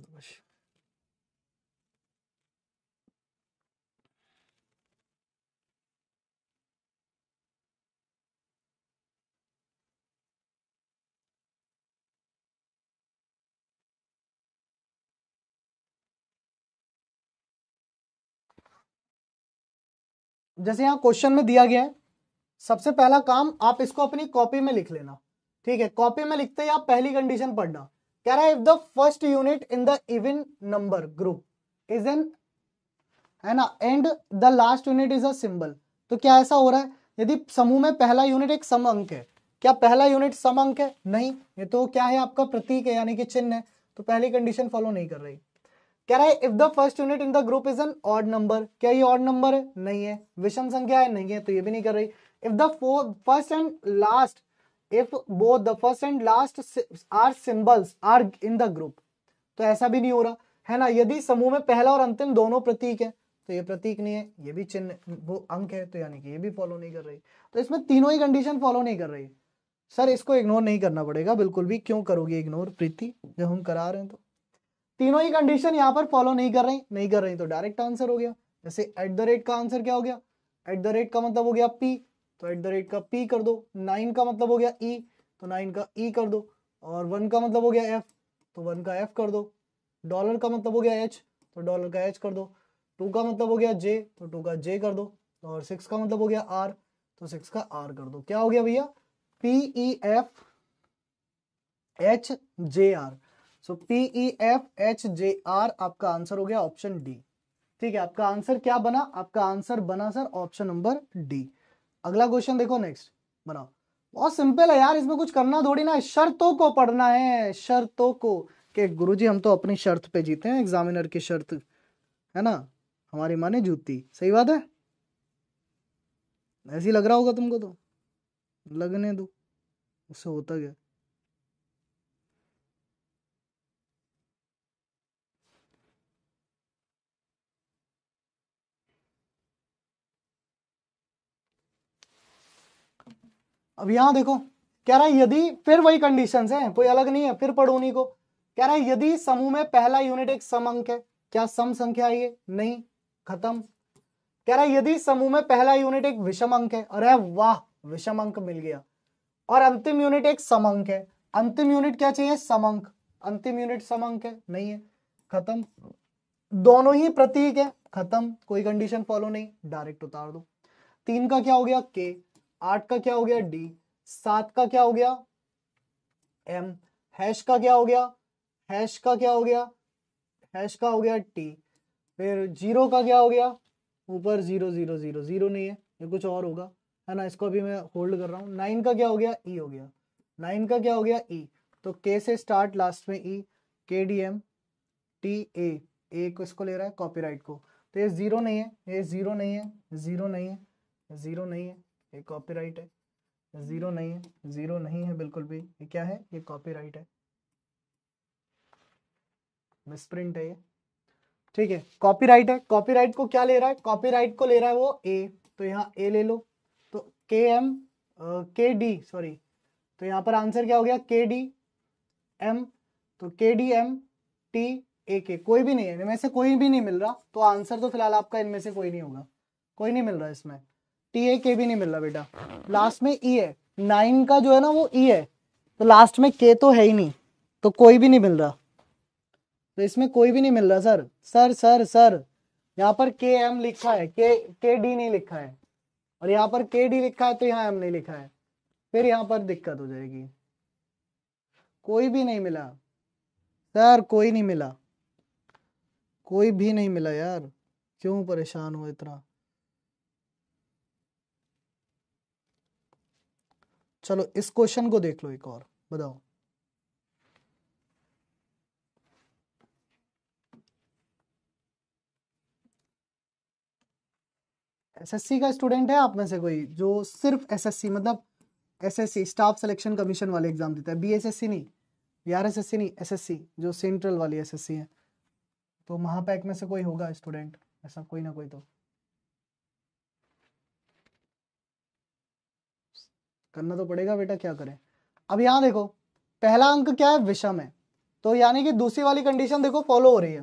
A: जैसे यहां क्वेश्चन में दिया गया है सबसे पहला काम आप इसको अपनी कॉपी में लिख लेना ठीक है कॉपी में लिखते ही आप पहली कंडीशन पढ़ना कह रहा है if the first unit in the even number group is an है ना and the last unit is a symbol तो क्या ऐसा हो रहा है यदि समूह में पहला यूनिट एक सम अंक है क्या पहला यूनिट सम अंक है नहीं ये तो क्या है आपका प्रतीक है यानी कि चिन्ह है तो पहली कंडीशन फॉलो नहीं कर रही कह रहा है if the first unit in the group is an odd number क्या ये ऑड नंबर है नहीं है विषम संख्या है नहीं है तो ये भी नहीं कर रही if the first and last if both the first and last are symbols are in the group तो ऐसा भी नहीं हो रहा है ना यदि समूह में पहला और अंतिम दोनों प्रतीक है तो ये प्रतीक नहीं है ये भी चिन्ह वो अंक है तो यानी कि ये भी फॉलो नहीं कर रही तो इसमें तीनों ही कंडीशन फॉलो नहीं कर रही सर इसको इग्नोर नहीं करना पड़ेगा बिल्कुल भी क्यों करोगे इग्नोर प्रीति जब हम करा रहे हैं तो तीनों ही कंडीशन यहाँ पर फॉलो नहीं कर रही नहीं कर रही तो डायरेक्ट आंसर हो गया जैसे एट द रेट का आंसर क्या हो गया एट द रेट का मतलब हो गया पी तो एट द रेट का पी कर दो नाइन का मतलब हो गया ई e, तो नाइन का ई e कर दो और वन का मतलब हो गया एफ तो वन का एफ कर दो डॉलर का मतलब हो गया एच तो डॉलर का एच कर दो टू का मतलब हो गया जे तो टू का जे कर दो और सिक्स का मतलब हो गया आर तो सिक्स का आर कर दो क्या हो गया भैया P E F H J R so P E F H J R आपका आंसर हो गया ऑप्शन डी ठीक है आपका आंसर क्या बना आपका आंसर बना सर ऑप्शन नंबर डी अगला क्वेश्चन देखो नेक्स्ट बनाओ बहुत सिंपल है यार इसमें कुछ करना थोड़ी ना शर्तों को पढ़ना है शर्तों को कि गुरुजी हम तो अपनी शर्त पे जीते हैं एग्जामिनर की शर्त है ना हमारी माने जूती सही बात है ऐसी लग रहा होगा तुमको तो लगने दो उससे होता क्या अब यहां देखो कह रहा है यदि फिर वही कंडीशन है कोई अलग नहीं है फिर पढ़ो को कह रहा है यदि समूह में पहला यूनिट एक सम अंक है क्या सम संख्या है ये नहीं खत्म कह रहा है यदि समूह में पहला यूनिट एक विषम अंक है अरे वाह विषम अंक मिल गया और अंतिम यूनिट एक सम अंक है अंतिम यूनिट क्या चाहिए सम अंक अंतिम यूनिट सम अंक है नहीं है खत्म दोनों ही प्रतीक है खत्म कोई कंडीशन फॉलो नहीं डायरेक्ट उतार दो तीन का क्या हो गया के आठ का क्या हो गया डी सात का क्या हो गया एम हैश का क्या हो गया हैश का क्या हो गया हैश का हो गया टी फिर जीरो का क्या हो गया ऊपर जीरो जीरो जीरो जीरो नहीं है ये कुछ और होगा है ना इसको अभी मैं होल्ड कर रहा हूँ नाइन का क्या हो गया ई e हो गया नाइन का क्या हो गया ई e. तो के से स्टार्ट लास्ट में E K D M T A A को इसको ले रहा है कॉपीराइट को तो ये ज़ीरो नहीं है ये ज़ीरो नहीं है ज़ीरो नहीं है ज़ीरो नहीं है ये कॉपीराइट है ज़ीरो hmm. नहीं है ज़ीरो नहीं है बिल्कुल भी ये क्या है ये कॉपीराइट है मिसप्रिंट है ये ठीक है कॉपीराइट है कॉपीराइट को क्या ले रहा है कॉपीराइट को ले रहा है वो ए तो यहाँ ए ले लो तो के एम के डी सॉरी तो यहाँ पर आंसर क्या हो गया के डी एम तो के डी एम टी ए के कोई भी नहीं है इनमें से कोई भी नहीं मिल रहा तो आंसर तो फिलहाल आपका इनमें से कोई नहीं होगा कोई नहीं मिल रहा इसमें टी ए के भी नहीं मिल रहा बेटा लास्ट में ई e है नाइन का जो है ना वो ई e है तो लास्ट में के तो है ही नहीं तो कोई भी नहीं मिल रहा तो इसमें कोई भी नहीं मिल रहा सर सर सर सर यहाँ पर के एम लिखा है के के डी नहीं लिखा है और यहाँ पर के डी लिखा है तो यहाँ एम नहीं लिखा है फिर यहाँ पर दिक्कत हो जाएगी कोई भी नहीं मिला सर कोई नहीं मिला कोई भी नहीं मिला यार क्यों परेशान हो इतना चलो इस क्वेश्चन को देख लो एक और बताओ एसएससी का स्टूडेंट है आप में से कोई जो सिर्फ एसएससी मतलब एसएससी स्टाफ सिलेक्शन कमीशन वाले एग्जाम देता है बीएसएससी नहीं बीआरएसएससी नहीं एसएससी जो सेंट्रल वाली एसएससी है तो महापैक में से कोई होगा स्टूडेंट ऐसा कोई ना कोई तो करना तो पड़ेगा बेटा क्या करें अब यहां देखो पहला अंक क्या है विषम है तो यानी कि दूसरी वाली कंडीशन देखो फॉलो हो रही है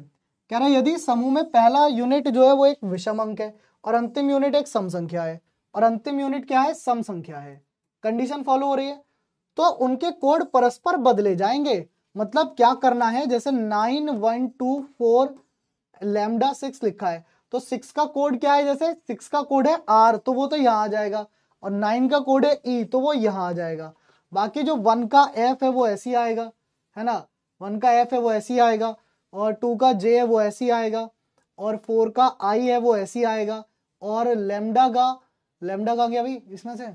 A: कह रहे यदि समूह में पहला यूनिट जो है वो एक विषम अंक है और अंतिम यूनिट एक सम संख्या है और अंतिम यूनिट क्या है सम संख्या है कंडीशन फॉलो हो रही है तो उनके कोड परस्पर बदले जाएंगे मतलब क्या करना है जैसे nine one two four lambda six लिखा है तो सिक्स का कोड क्या है जैसे सिक्स का कोड है आर तो वो तो यहां आ जाएगा और नाइन का कोड है ई e, तो वो यहाँ आ जाएगा बाकी जो वन का एफ है वो ऐसे आएगा है ना वन का एफ है वो ऐसे आएगा और टू का जे है वो ऐसे आएगा और फोर का आई है वो ऐसे आएगा और लेमडा का लेमडा का क्या भाई इसमें से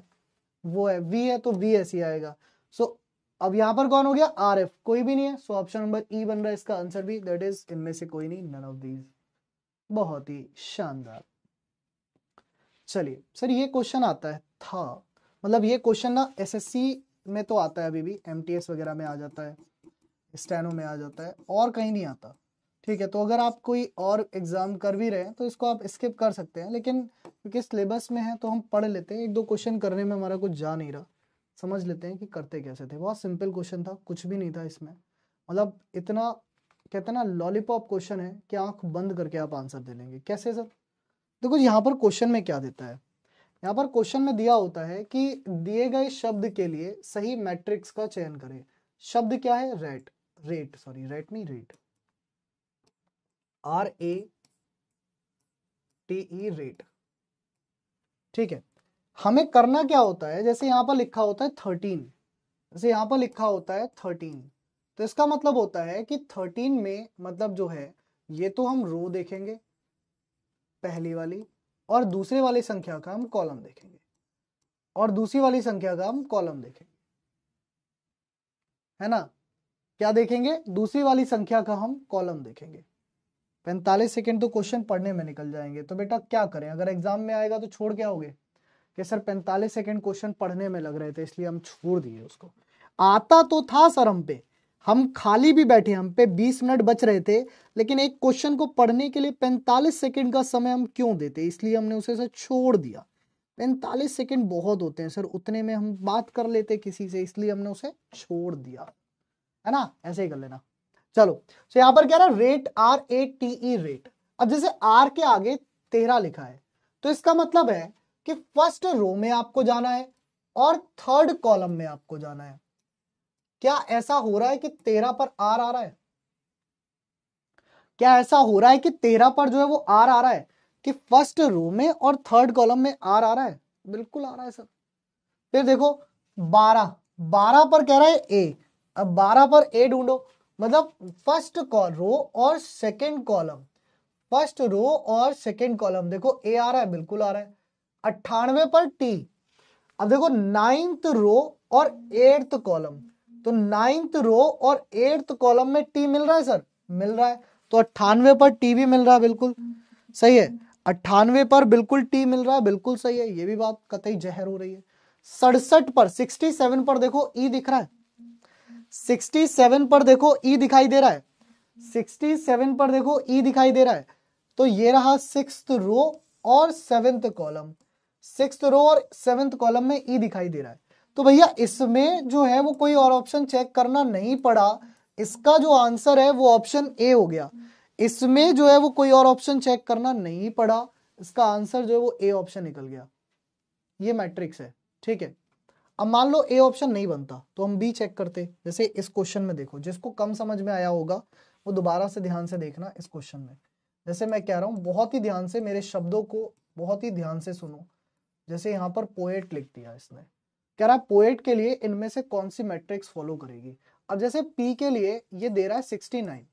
A: वो है वी है तो वी ऐसे आएगा सो अब यहाँ पर कौन हो गया आर एफ कोई भी नहीं है सो ऑप्शन नंबर ई बन रहा है इसका आंसर भी दैट इज इनमें से कोई नहीं नन ऑफ दीज बहुत ही शानदार चलिए सर ये क्वेश्चन आता है था मतलब ये क्वेश्चन ना एसएससी में तो आता है अभी भी एमटीएस वगैरह में आ जाता है स्टैनो में आ जाता है और कहीं नहीं आता ठीक है तो अगर आप कोई और एग्जाम कर भी रहे हैं तो इसको आप स्किप कर सकते हैं लेकिन क्योंकि सिलेबस में है तो हम पढ़ लेते हैं एक दो क्वेश्चन करने में हमारा कुछ जा नहीं रहा समझ लेते हैं कि करते कैसे थे बहुत सिंपल क्वेश्चन था कुछ भी नहीं था इसमें मतलब इतना कहते ना लॉलीपॉप क्वेश्चन है कि आंख बंद करके आप आंसर दे लेंगे कैसे सर देखो यहाँ पर क्वेश्चन में क्या देता है यहाँ पर क्वेश्चन में दिया होता है कि दिए गए शब्द के लिए सही मैट्रिक्स का चयन करें शब्द क्या है रेट रेट सॉरी रेट नहीं rate R A T E rate ठीक है हमें करना क्या होता है जैसे यहाँ पर लिखा होता है थर्टीन जैसे यहाँ पर लिखा होता है थर्टीन तो इसका मतलब होता है कि थर्टीन में मतलब जो है ये तो हम रो देखेंगे पहली वाली और दूसरे वाली संख्या का हम कॉलम देखेंगे और दूसरी वाली संख्या का हम कॉलम देखेंगे है ना क्या देखेंगे दूसरी वाली संख्या का हम कॉलम देखेंगे पैंतालीस सेकेंड तो क्वेश्चन पढ़ने में निकल जाएंगे तो बेटा क्या करें अगर एग्जाम में आएगा तो छोड़ के आओगे कि सर पैंतालीस सेकेंड क्वेश्चन पढ़ने में लग रहे थे इसलिए हम छोड़ दिए उसको आता तो था सर हम पे हम खाली भी बैठे हम पे 20 मिनट बच रहे थे लेकिन एक क्वेश्चन को पढ़ने के लिए 45 सेकंड का समय हम क्यों देते इसलिए हमने उसे सर छोड़ दिया 45 सेकंड बहुत होते हैं सर उतने में हम बात कर लेते किसी से इसलिए हमने उसे छोड़ दिया है ना ऐसे ही कर लेना चलो तो यहां पर कह रहा rate R A T E rate अब जैसे आर के आगे तेरह लिखा है तो इसका मतलब है कि फर्स्ट रो में आपको जाना है और थर्ड कॉलम में आपको जाना है क्या ऐसा हो रहा है कि तेरह पर आर आ रहा है क्या ऐसा हो रहा है कि तेरह पर जो है वो आर आ रहा है कि फर्स्ट रो में और थर्ड कॉलम में आर आ रहा है बिल्कुल आ रहा है सर फिर देखो बारह बारह पर कह रहा है ए अब बारह पर ए ढूंढो मतलब फर्स्ट कॉल रो और सेकेंड कॉलम फर्स्ट रो और सेकेंड कॉलम देखो ए आ रहा है बिल्कुल आ रहा है अट्ठानवे पर टी अब देखो नाइन्थ रो और एट्थ कॉलम तो नाइन्थ रो और एट्थ कॉलम में टी मिल रहा है सर मिल रहा है तो अट्ठानवे पर टी भी मिल रहा है बिल्कुल सही है अट्ठानवे पर बिल्कुल टी मिल रहा है बिल्कुल सही है ये भी बात कतई जहर हो रही है सड़सठ पर सिक्सटी सेवन पर देखो ई e दिख रहा है सिक्सटी सेवन पर देखो ई e दिखाई दे रहा है सिक्सटी सेवन पर देखो ई e दिखाई दे रहा है तो ये रहा सिक्स रो और सेवेंथ कॉलम सिक्स रो और सेवेंथ कॉलम में ई दिखाई दे रहा है तो भैया इसमें जो है वो कोई और ऑप्शन चेक करना नहीं पड़ा इसका जो आंसर है वो ऑप्शन ए हो गया इसमें जो है वो कोई और ऑप्शन चेक करना नहीं पड़ा इसका आंसर जो है वो ए ऑप्शन निकल गया ये मैट्रिक्स है ठीक है अब मान लो ए ऑप्शन नहीं बनता तो हम बी चेक करते जैसे इस क्वेश्चन में देखो जिसको कम समझ में आया होगा वो दोबारा से ध्यान से देखना इस क्वेश्चन में जैसे मैं कह रहा हूँ बहुत ही ध्यान से मेरे शब्दों को बहुत ही ध्यान से सुनो जैसे यहाँ पर पोएट लिख दिया इसने कह रहा है पोएट के लिए इनमें से कौन सी मैट्रिक्स फॉलो करेगी अब जैसे पी के लिए ये दे रहा है सिक्सटी नाइन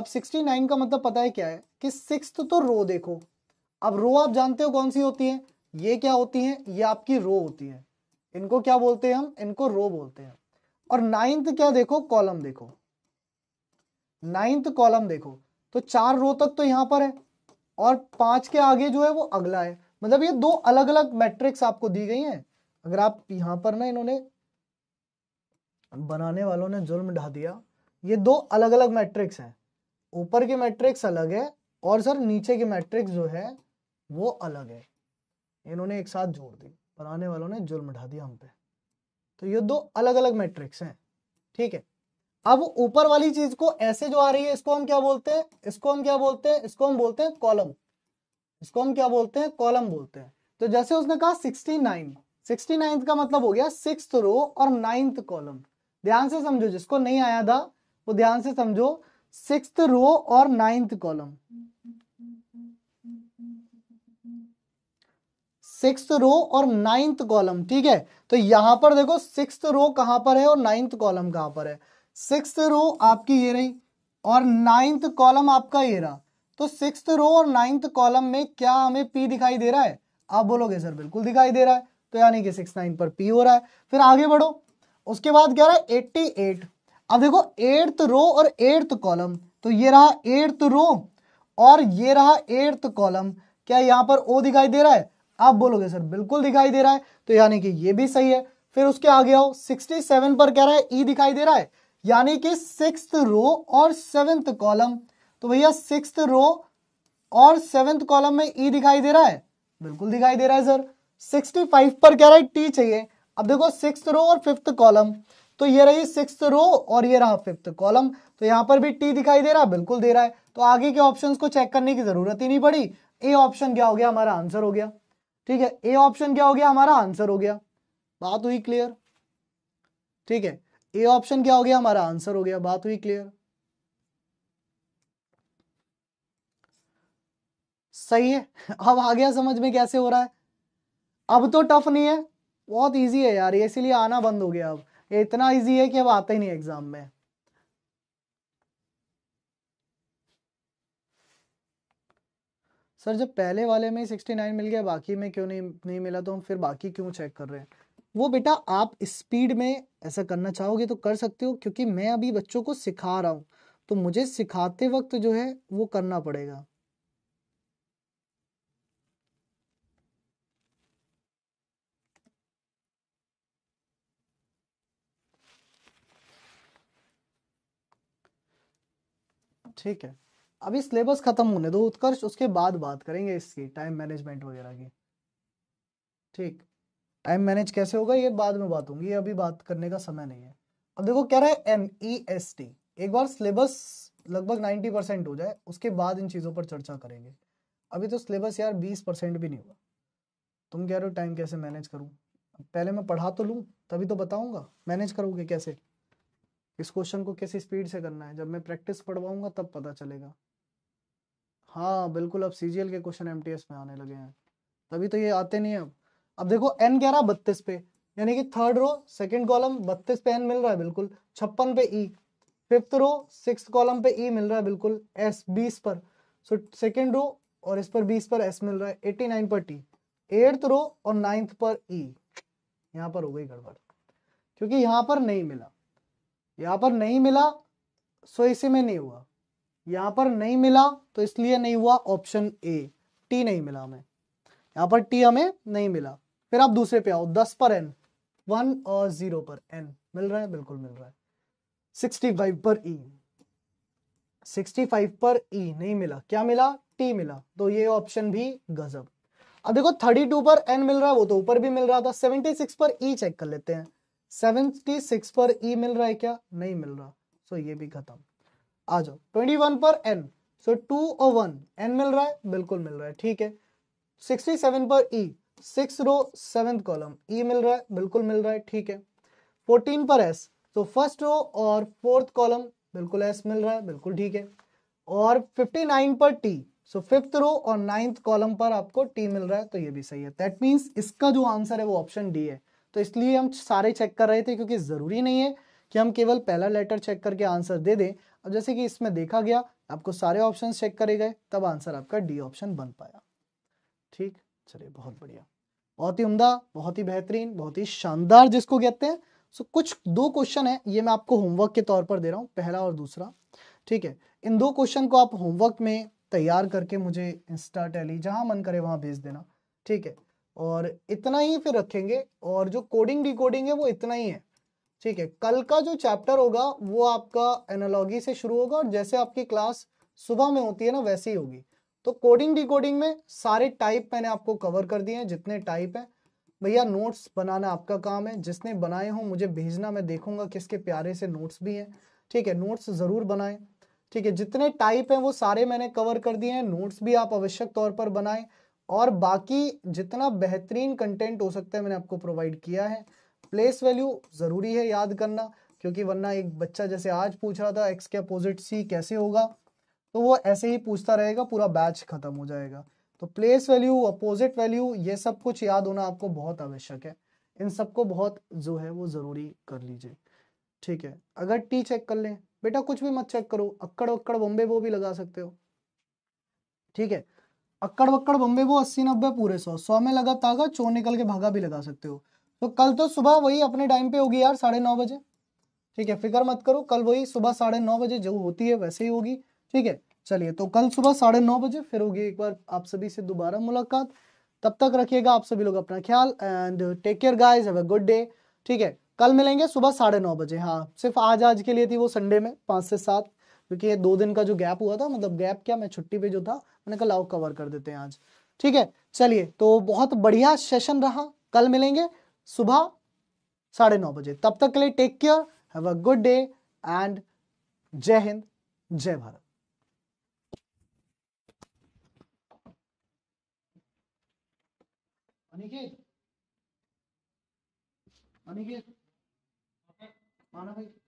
A: अब सिक्सटी नाइन का मतलब पता है क्या है कि सिक्स तो रो देखो अब रो आप जानते हो कौन सी होती है ये क्या होती है ये आपकी रो होती है इनको क्या बोलते हैं हम इनको रो बोलते हैं और नाइन्थ क्या देखो कॉलम देखो नाइन्थ कॉलम देखो तो चार रो तक तो यहां पर है और पांच के आगे जो है वो अगला है मतलब ये दो अलग अलग मैट्रिक्स आपको दी गई हैं अगर आप यहाँ पर ना इन्होंने बनाने वालों ने जुल्म ढा दिया ये दो अलग अलग मैट्रिक्स हैं ऊपर की मैट्रिक्स अलग है और सर नीचे की मैट्रिक्स जो है वो अलग है इन्होंने एक साथ जोड़ दी बनाने वालों ने जुल्म ढा दिया हम पे तो ये दो अलग अलग मैट्रिक्स हैं ठीक है अब ऊपर वाली चीज को ऐसे जो आ रही है इसको हम क्या बोलते हैं इसको हम क्या बोलते हैं इसको हम बोलते हैं कॉलम इसको हम क्या बोलते हैं कॉलम बोलते हैं तो जैसे उसने कहा सिक्सटी नाइन सिक्सटी नाइन्थ का मतलब हो गया सिक्स रो और नाइन्थ कॉलम ध्यान से समझो जिसको नहीं आया था वो ध्यान से समझो सिक्स रो और नाइन्थ कॉलम सिक्स रो और नाइन्थ कॉलम ठीक है तो यहां पर देखो सिक्स रो कहां पर है और नाइन्थ कॉलम कहां पर है सिक्स रो आपकी ये रही और नाइन्थ कॉलम आपका ये रहा तो सिक्स रो और नाइन्थ कॉलम में क्या हमें पी दिखाई दे रहा है आप बोलोगे सर बिल्कुल दिखाई दे रहा है तो यानी कि सिक्स नाइन पर पी हो रहा है फिर आगे बढ़ो उसके बाद क्या रहा है एट्टी एट अब देखो एट्थ रो और एट्थ कॉलम तो ये रहा एट्थ रो और ये रहा एट्थ कॉलम क्या यहां पर ओ दिखाई दे रहा है आप बोलोगे सर बिल्कुल दिखाई दे रहा है तो यानी कि ये भी सही है फिर उसके आगे आओ सिक्सटी सेवन पर कह रहा है ई e दिखाई दे रहा है यानी कि सिक्स रो और सेवेंथ कॉलम तो भैया सिक्स रो और सेवेंथ कॉलम में ई e दिखाई दे रहा है बिल्कुल दिखाई दे रहा है सर सिक्सटी फाइव पर क्या रहा है टी चाहिए अब देखो सिक्स रो और फिफ्थ कॉलम तो ये रही सिक्स रो और ये रहा फिफ्थ कॉलम तो यहां पर भी टी दिखाई दे रहा बिल्कुल दे रहा है तो आगे के ऑप्शंस को चेक करने की जरूरत ही नहीं पड़ी ए ऑप्शन क्या हो गया हमारा आंसर हो गया ठीक है ए ऑप्शन क्या हो गया हमारा आंसर हो गया बात हुई क्लियर ठीक है ए ऑप्शन क्या हो गया हमारा आंसर हो गया बात हुई क्लियर सही है अब आ गया समझ में कैसे हो रहा है अब तो टफ नहीं है बहुत ईजी है यार ये इसीलिए आना बंद हो गया अब ये इतना ईजी है कि अब आता ही नहीं एग्जाम में सर जब पहले वाले में सिक्सटी नाइन मिल गया बाकी में क्यों नहीं नहीं मिला तो हम फिर बाकी क्यों चेक कर रहे हैं वो बेटा आप स्पीड में ऐसा करना चाहोगे तो कर सकते हो क्योंकि मैं अभी बच्चों को सिखा रहा हूं तो मुझे सिखाते वक्त जो है वो करना पड़ेगा ठीक है अभी सिलेबस खत्म होने दो उत्कर्ष उसके बाद बात करेंगे इसकी टाइम मैनेजमेंट वगैरह की ठीक टाइम मैनेज कैसे होगा ये बाद में बात होगी अभी बात करने का समय नहीं है अब देखो कह रहा है एम ई एस टी एक बार सिलेबस लगभग नाइन्टी परसेंट हो जाए उसके बाद इन चीज़ों पर चर्चा करेंगे अभी तो सिलेबस यार बीस परसेंट भी नहीं हुआ तुम कह रहे हो टाइम कैसे मैनेज करूँ पहले मैं पढ़ा तो लूँ तभी तो बताऊँगा मैनेज करोगे कैसे इस क्वेश्चन को किस स्पीड से करना है जब मैं प्रैक्टिस पढ़वाऊंगा तब पता चलेगा हाँ बिल्कुल अब सीजीएल के क्वेश्चन एमटीएस में आने लगे हैं तभी तो ये आते नहीं है अब अब देखो एन कह रहा बत्तीस पे यानी कि थर्ड रो सेकंड कॉलम बत्तीस पे एन मिल रहा है बिल्कुल छप्पन पे E fifth row six column पे ई e मिल रहा है बिल्कुल एस बीस पर सो सेकेंड रो और इस पर बीस पर एस मिल रहा है एट्टी नाइन पर टी एट्थ रो और नाइन्थ पर ई e। यहाँ पर हो गई गड़बड़ क्योंकि यहाँ पर नहीं मिला यहाँ पर नहीं मिला सो इसी में नहीं हुआ यहां पर नहीं मिला तो इसलिए नहीं हुआ ऑप्शन ए टी नहीं मिला हमें यहाँ पर टी हमें नहीं मिला फिर आप दूसरे पे आओ दस पर एन वन और जीरो पर एन मिल रहा है बिल्कुल मिल रहा है सिक्सटी फाइव पर ई e, सिक्सटी फाइव पर ई e नहीं मिला क्या मिला टी मिला तो ये ऑप्शन भी गजब अब देखो थर्टी टू पर एन मिल रहा है वो तो ऊपर भी मिल रहा था सेवेंटी सिक्स पर ई e चेक कर लेते हैं सेवेंटी सिक्स पर ई e मिल रहा है क्या नहीं मिल रहा सो so, ये भी खत्म आ जाओ ट्वेंटी वन पर एन सो टू और वन एन मिल रहा है बिल्कुल मिल रहा है ठीक है सिक्सटी सेवन पर E e। Six row seventh column E मिल रहा है बिल्कुल मिल रहा है ठीक है फोर्टीन पर एस तो फर्स्ट रो और फोर्थ कॉलम बिल्कुल एस मिल रहा है बिल्कुल ठीक है और फिफ्टी नाइन पर टी सो फिफ्थ रो और नाइन्थ कॉलम पर आपको टी मिल रहा है तो ये भी सही है दैट मीन्स इसका जो आंसर है वो ऑप्शन डी है तो इसलिए हम सारे चेक कर रहे थे क्योंकि ज़रूरी नहीं है कि हम केवल पहला लेटर चेक करके आंसर दे दें अब जैसे कि इसमें देखा गया आपको सारे ऑप्शन चेक करे गए तब आंसर आपका डी ऑप्शन बन पाया ठीक चलिए बहुत बढ़िया बहुत ही उम्दा बहुत ही बेहतरीन बहुत ही शानदार जिसको कहते हैं सो कुछ दो क्वेश्चन है ये मैं आपको होमवर्क के तौर पर दे रहा हूँ पहला और दूसरा ठीक है इन दो क्वेश्चन को आप होमवर्क में तैयार करके मुझे इंस्टा टैली जहां मन करे वहां भेज देना ठीक है और इतना ही फिर रखेंगे और जो कोडिंग डिकोडिंग है वो इतना ही है ठीक है कल का जो चैप्टर होगा वो आपका एनालॉगी से शुरू होगा और जैसे आपकी क्लास सुबह में होती है ना वैसे ही होगी तो कोडिंग डिकोडिंग में सारे टाइप मैंने आपको कवर कर दिए हैं जितने टाइप हैं भैया नोट्स बनाना आपका काम है जिसने बनाए हों मुझे भेजना मैं देखूंगा किसके प्यारे से नोट्स भी हैं ठीक है नोट्स ज़रूर बनाएं ठीक है जितने टाइप हैं वो सारे मैंने कवर कर दिए हैं नोट्स भी आप आवश्यक तौर पर बनाएं और बाकी जितना बेहतरीन कंटेंट हो सकता है मैंने आपको प्रोवाइड किया है प्लेस वैल्यू ज़रूरी है याद करना क्योंकि वरना एक बच्चा जैसे आज पूछ रहा था एक्स के अपोजिट सी कैसे होगा तो वो ऐसे ही पूछता रहेगा पूरा बैच खत्म हो जाएगा तो प्लेस वैल्यू अपोजिट वैल्यू ये सब कुछ याद होना आपको बहुत आवश्यक है इन सबको बहुत जो है वो ज़रूरी कर लीजिए ठीक है अगर टी चेक कर लें बेटा कुछ भी मत चेक करो अक्कड़ अक्कड़ बॉम्बे वो भी लगा सकते हो ठीक है अक्कड़ बक्कड़ बम्बे वो अस्सी नब्बे पूरे सौ सौ में लगा तागा चोर निकल के भागा भी लगा सकते हो तो कल तो सुबह वही अपने टाइम पे होगी यार साढ़े नौ बजे ठीक है फिक्र मत करो कल वही सुबह साढ़े नौ बजे जो होती है वैसे ही होगी ठीक है चलिए तो कल सुबह साढ़े नौ बजे फिर होगी एक बार आप सभी से दोबारा मुलाकात तब तक रखिएगा आप सभी लोग अपना ख्याल and take care guys have a good day ठीक है कल मिलेंगे सुबह साढ़े नौ बजे हाँ सिर्फ आज आज के लिए थी वो संडे में पाँच से सात क्योंकि ये दो दिन का जो गैप हुआ था मतलब गैप क्या मैं छुट्टी पे जो था मैंने कहा लाओ कवर कर देते हैं आज ठीक है चलिए तो बहुत बढ़िया सेशन रहा कल मिलेंगे सुबह साढ़े नौ बजे तब तक के लिए take care have a good day and जय हिंद जय भारत अनिकेत अनिकेत माना भाई